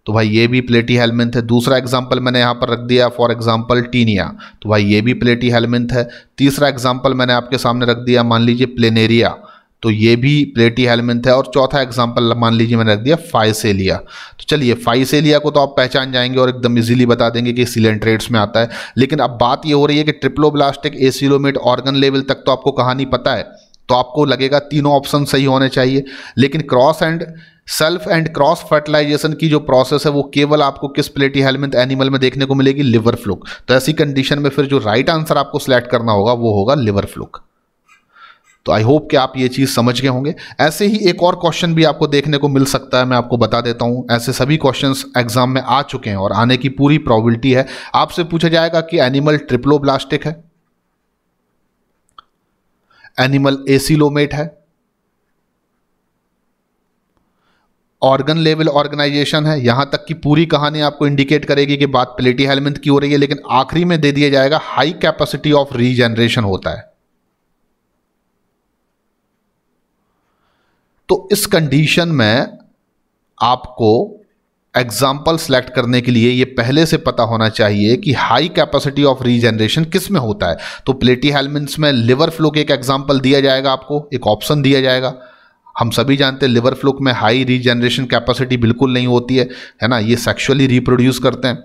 तो भाई ये भी प्लेटी हेलमिंथ है दूसरा एग्जाम्पल मैंने यहाँ पर रख दिया फॉर एग्जाम्पल टीनिया तो भाई ये भी प्लेटी हेलमिंथ है तीसरा एग्जाम्पल मैंने आपके सामने रख दिया मान लीजिए प्लेनेरिया तो ये भी प्लेटी हेलमिंथ है और चौथा एग्जाम्पल मान लीजिए मैंने रख दिया फाइसेलिया तो चलिए फाइसेलिया को तो आप पहचान जाएंगे और एकदम इजीली बता देंगे कि सिलेंट्रेट्स में आता है लेकिन अब बात ये हो रही है कि ट्रिप्लोब्लास्टिक एसिलोमेट ऑर्गन लेवल तक तो आपको कहानी पता है तो आपको लगेगा तीनों ऑप्शन सही होने चाहिए लेकिन cross and self and cross fertilisation की जो प्रोसेस है वो केवल आपको किस प्लेटी हेलमेंथ एनिमल में देखने को मिलेगी लिवर फ्लूक तो ऐसी कंडीशन में फिर जो राइट right आंसर आपको सिलेक्ट करना होगा वो होगा लिवर फ्लूक तो आई होप कि आप ये चीज़ समझ गए होंगे ऐसे ही एक और क्वेश्चन भी आपको देखने को मिल सकता है मैं आपको बता देता हूँ ऐसे सभी क्वेश्चंस एग्जाम में आ चुके हैं और आने की पूरी प्रॉबिलिटी है आपसे पूछा जाएगा कि एनिमल ट्रिप्लोब्लास्टिक है एनिमल एसिलोमेट है ऑर्गन लेवल ऑर्गेनाइजेशन है यहाँ तक कि पूरी कहानी आपको इंडिकेट करेगी कि बात प्लेटी हेलमेंट की हो रही है लेकिन आखिरी में दे दिया जाएगा हाई कैपेसिटी ऑफ रीजनरेशन होता है तो इस कंडीशन में आपको एग्जाम्पल सेलेक्ट करने के लिए ये पहले से पता होना चाहिए कि हाई कैपेसिटी ऑफ रीजनरेशन किस में होता है तो प्लेटी हेलमेंट्स में लिवर फ्लो के एक एग्जाम्पल दिया जाएगा आपको एक ऑप्शन दिया जाएगा हम सभी जानते हैं लिवर फ्लूक में हाई रीजनरेशन कैपेसिटी बिल्कुल नहीं होती है है ना ये सेक्सुअली रिप्रोड्यूस करते हैं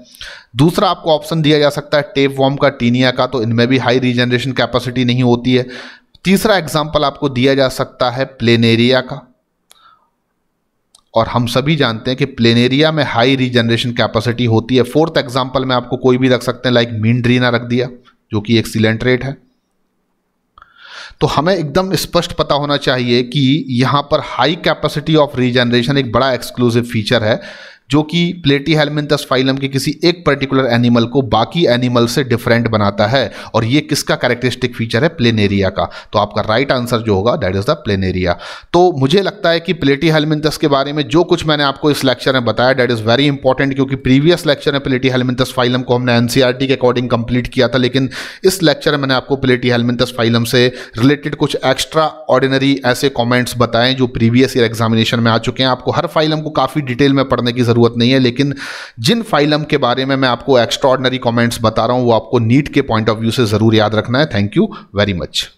दूसरा आपको ऑप्शन दिया जा सकता है टेप वॉम का टीनिया का तो इनमें भी हाई रीजनरेशन कैपेसिटी नहीं होती है तीसरा एग्जाम्पल आपको दिया जा सकता है प्लेनेरिया का और हम सभी जानते हैं कि प्लेनेरिया में हाई रीजनरेशन कैपेसिटी होती है फोर्थ एग्जाम्पल में आपको कोई भी रख सकते हैं लाइक मीनड्रीना रख दिया जो कि एक सिलेंट्रेट है तो हमें एकदम स्पष्ट पता होना चाहिए कि यहाँ पर हाई कैपेसिटी ऑफ रीजनरेशन एक बड़ा एक्सक्लूसिव फीचर है जो कि प्लेटी हेलमिनथस फाइलम के किसी एक पर्टिकुलर एनिमल को बाकी एनिमल से डिफरेंट बनाता है और ये किसका कैरेक्टरिस्टिक फीचर है प्लेन एरिया का तो आपका राइट आंसर जो होगा that is the planaria तो मुझे लगता है कि प्लेटी हेलमिनथस के बारे में जो कुछ मैंने आपको इस लेक्चर में बताया दैट इज़ वेरी इंपॉर्टेंट क्योंकि प्रीवियस लेक्चर में प्लेटी हेलमिनथस फाइलम को हमने एन e के अकॉर्डिंग कंप्लीट किया था लेकिन इस लेक्चर में मैंने आपको प्लेटी हेलमिनथस फाइलम से रिलेटेड कुछ एक्स्ट्रा ऑर्डिनरी ऐसे कॉमेंट्स बताएं जो प्रीवियस ईयर एग्जामिनेशन में आ चुके हैं आपको हर फाइलम को काफ़ी डिटेल में पढ़ने की जरूरत ज़रूरत नहीं है लेकिन जिन फाइलम के बारे में मैं आपको एक्स्ट्रॉर्डनरी कॉमेंट्स बता रहा हूँ वो आपको नीट के पॉइंट ऑफ व्यू से ज़रूर याद रखना है थैंक यू वेरी मच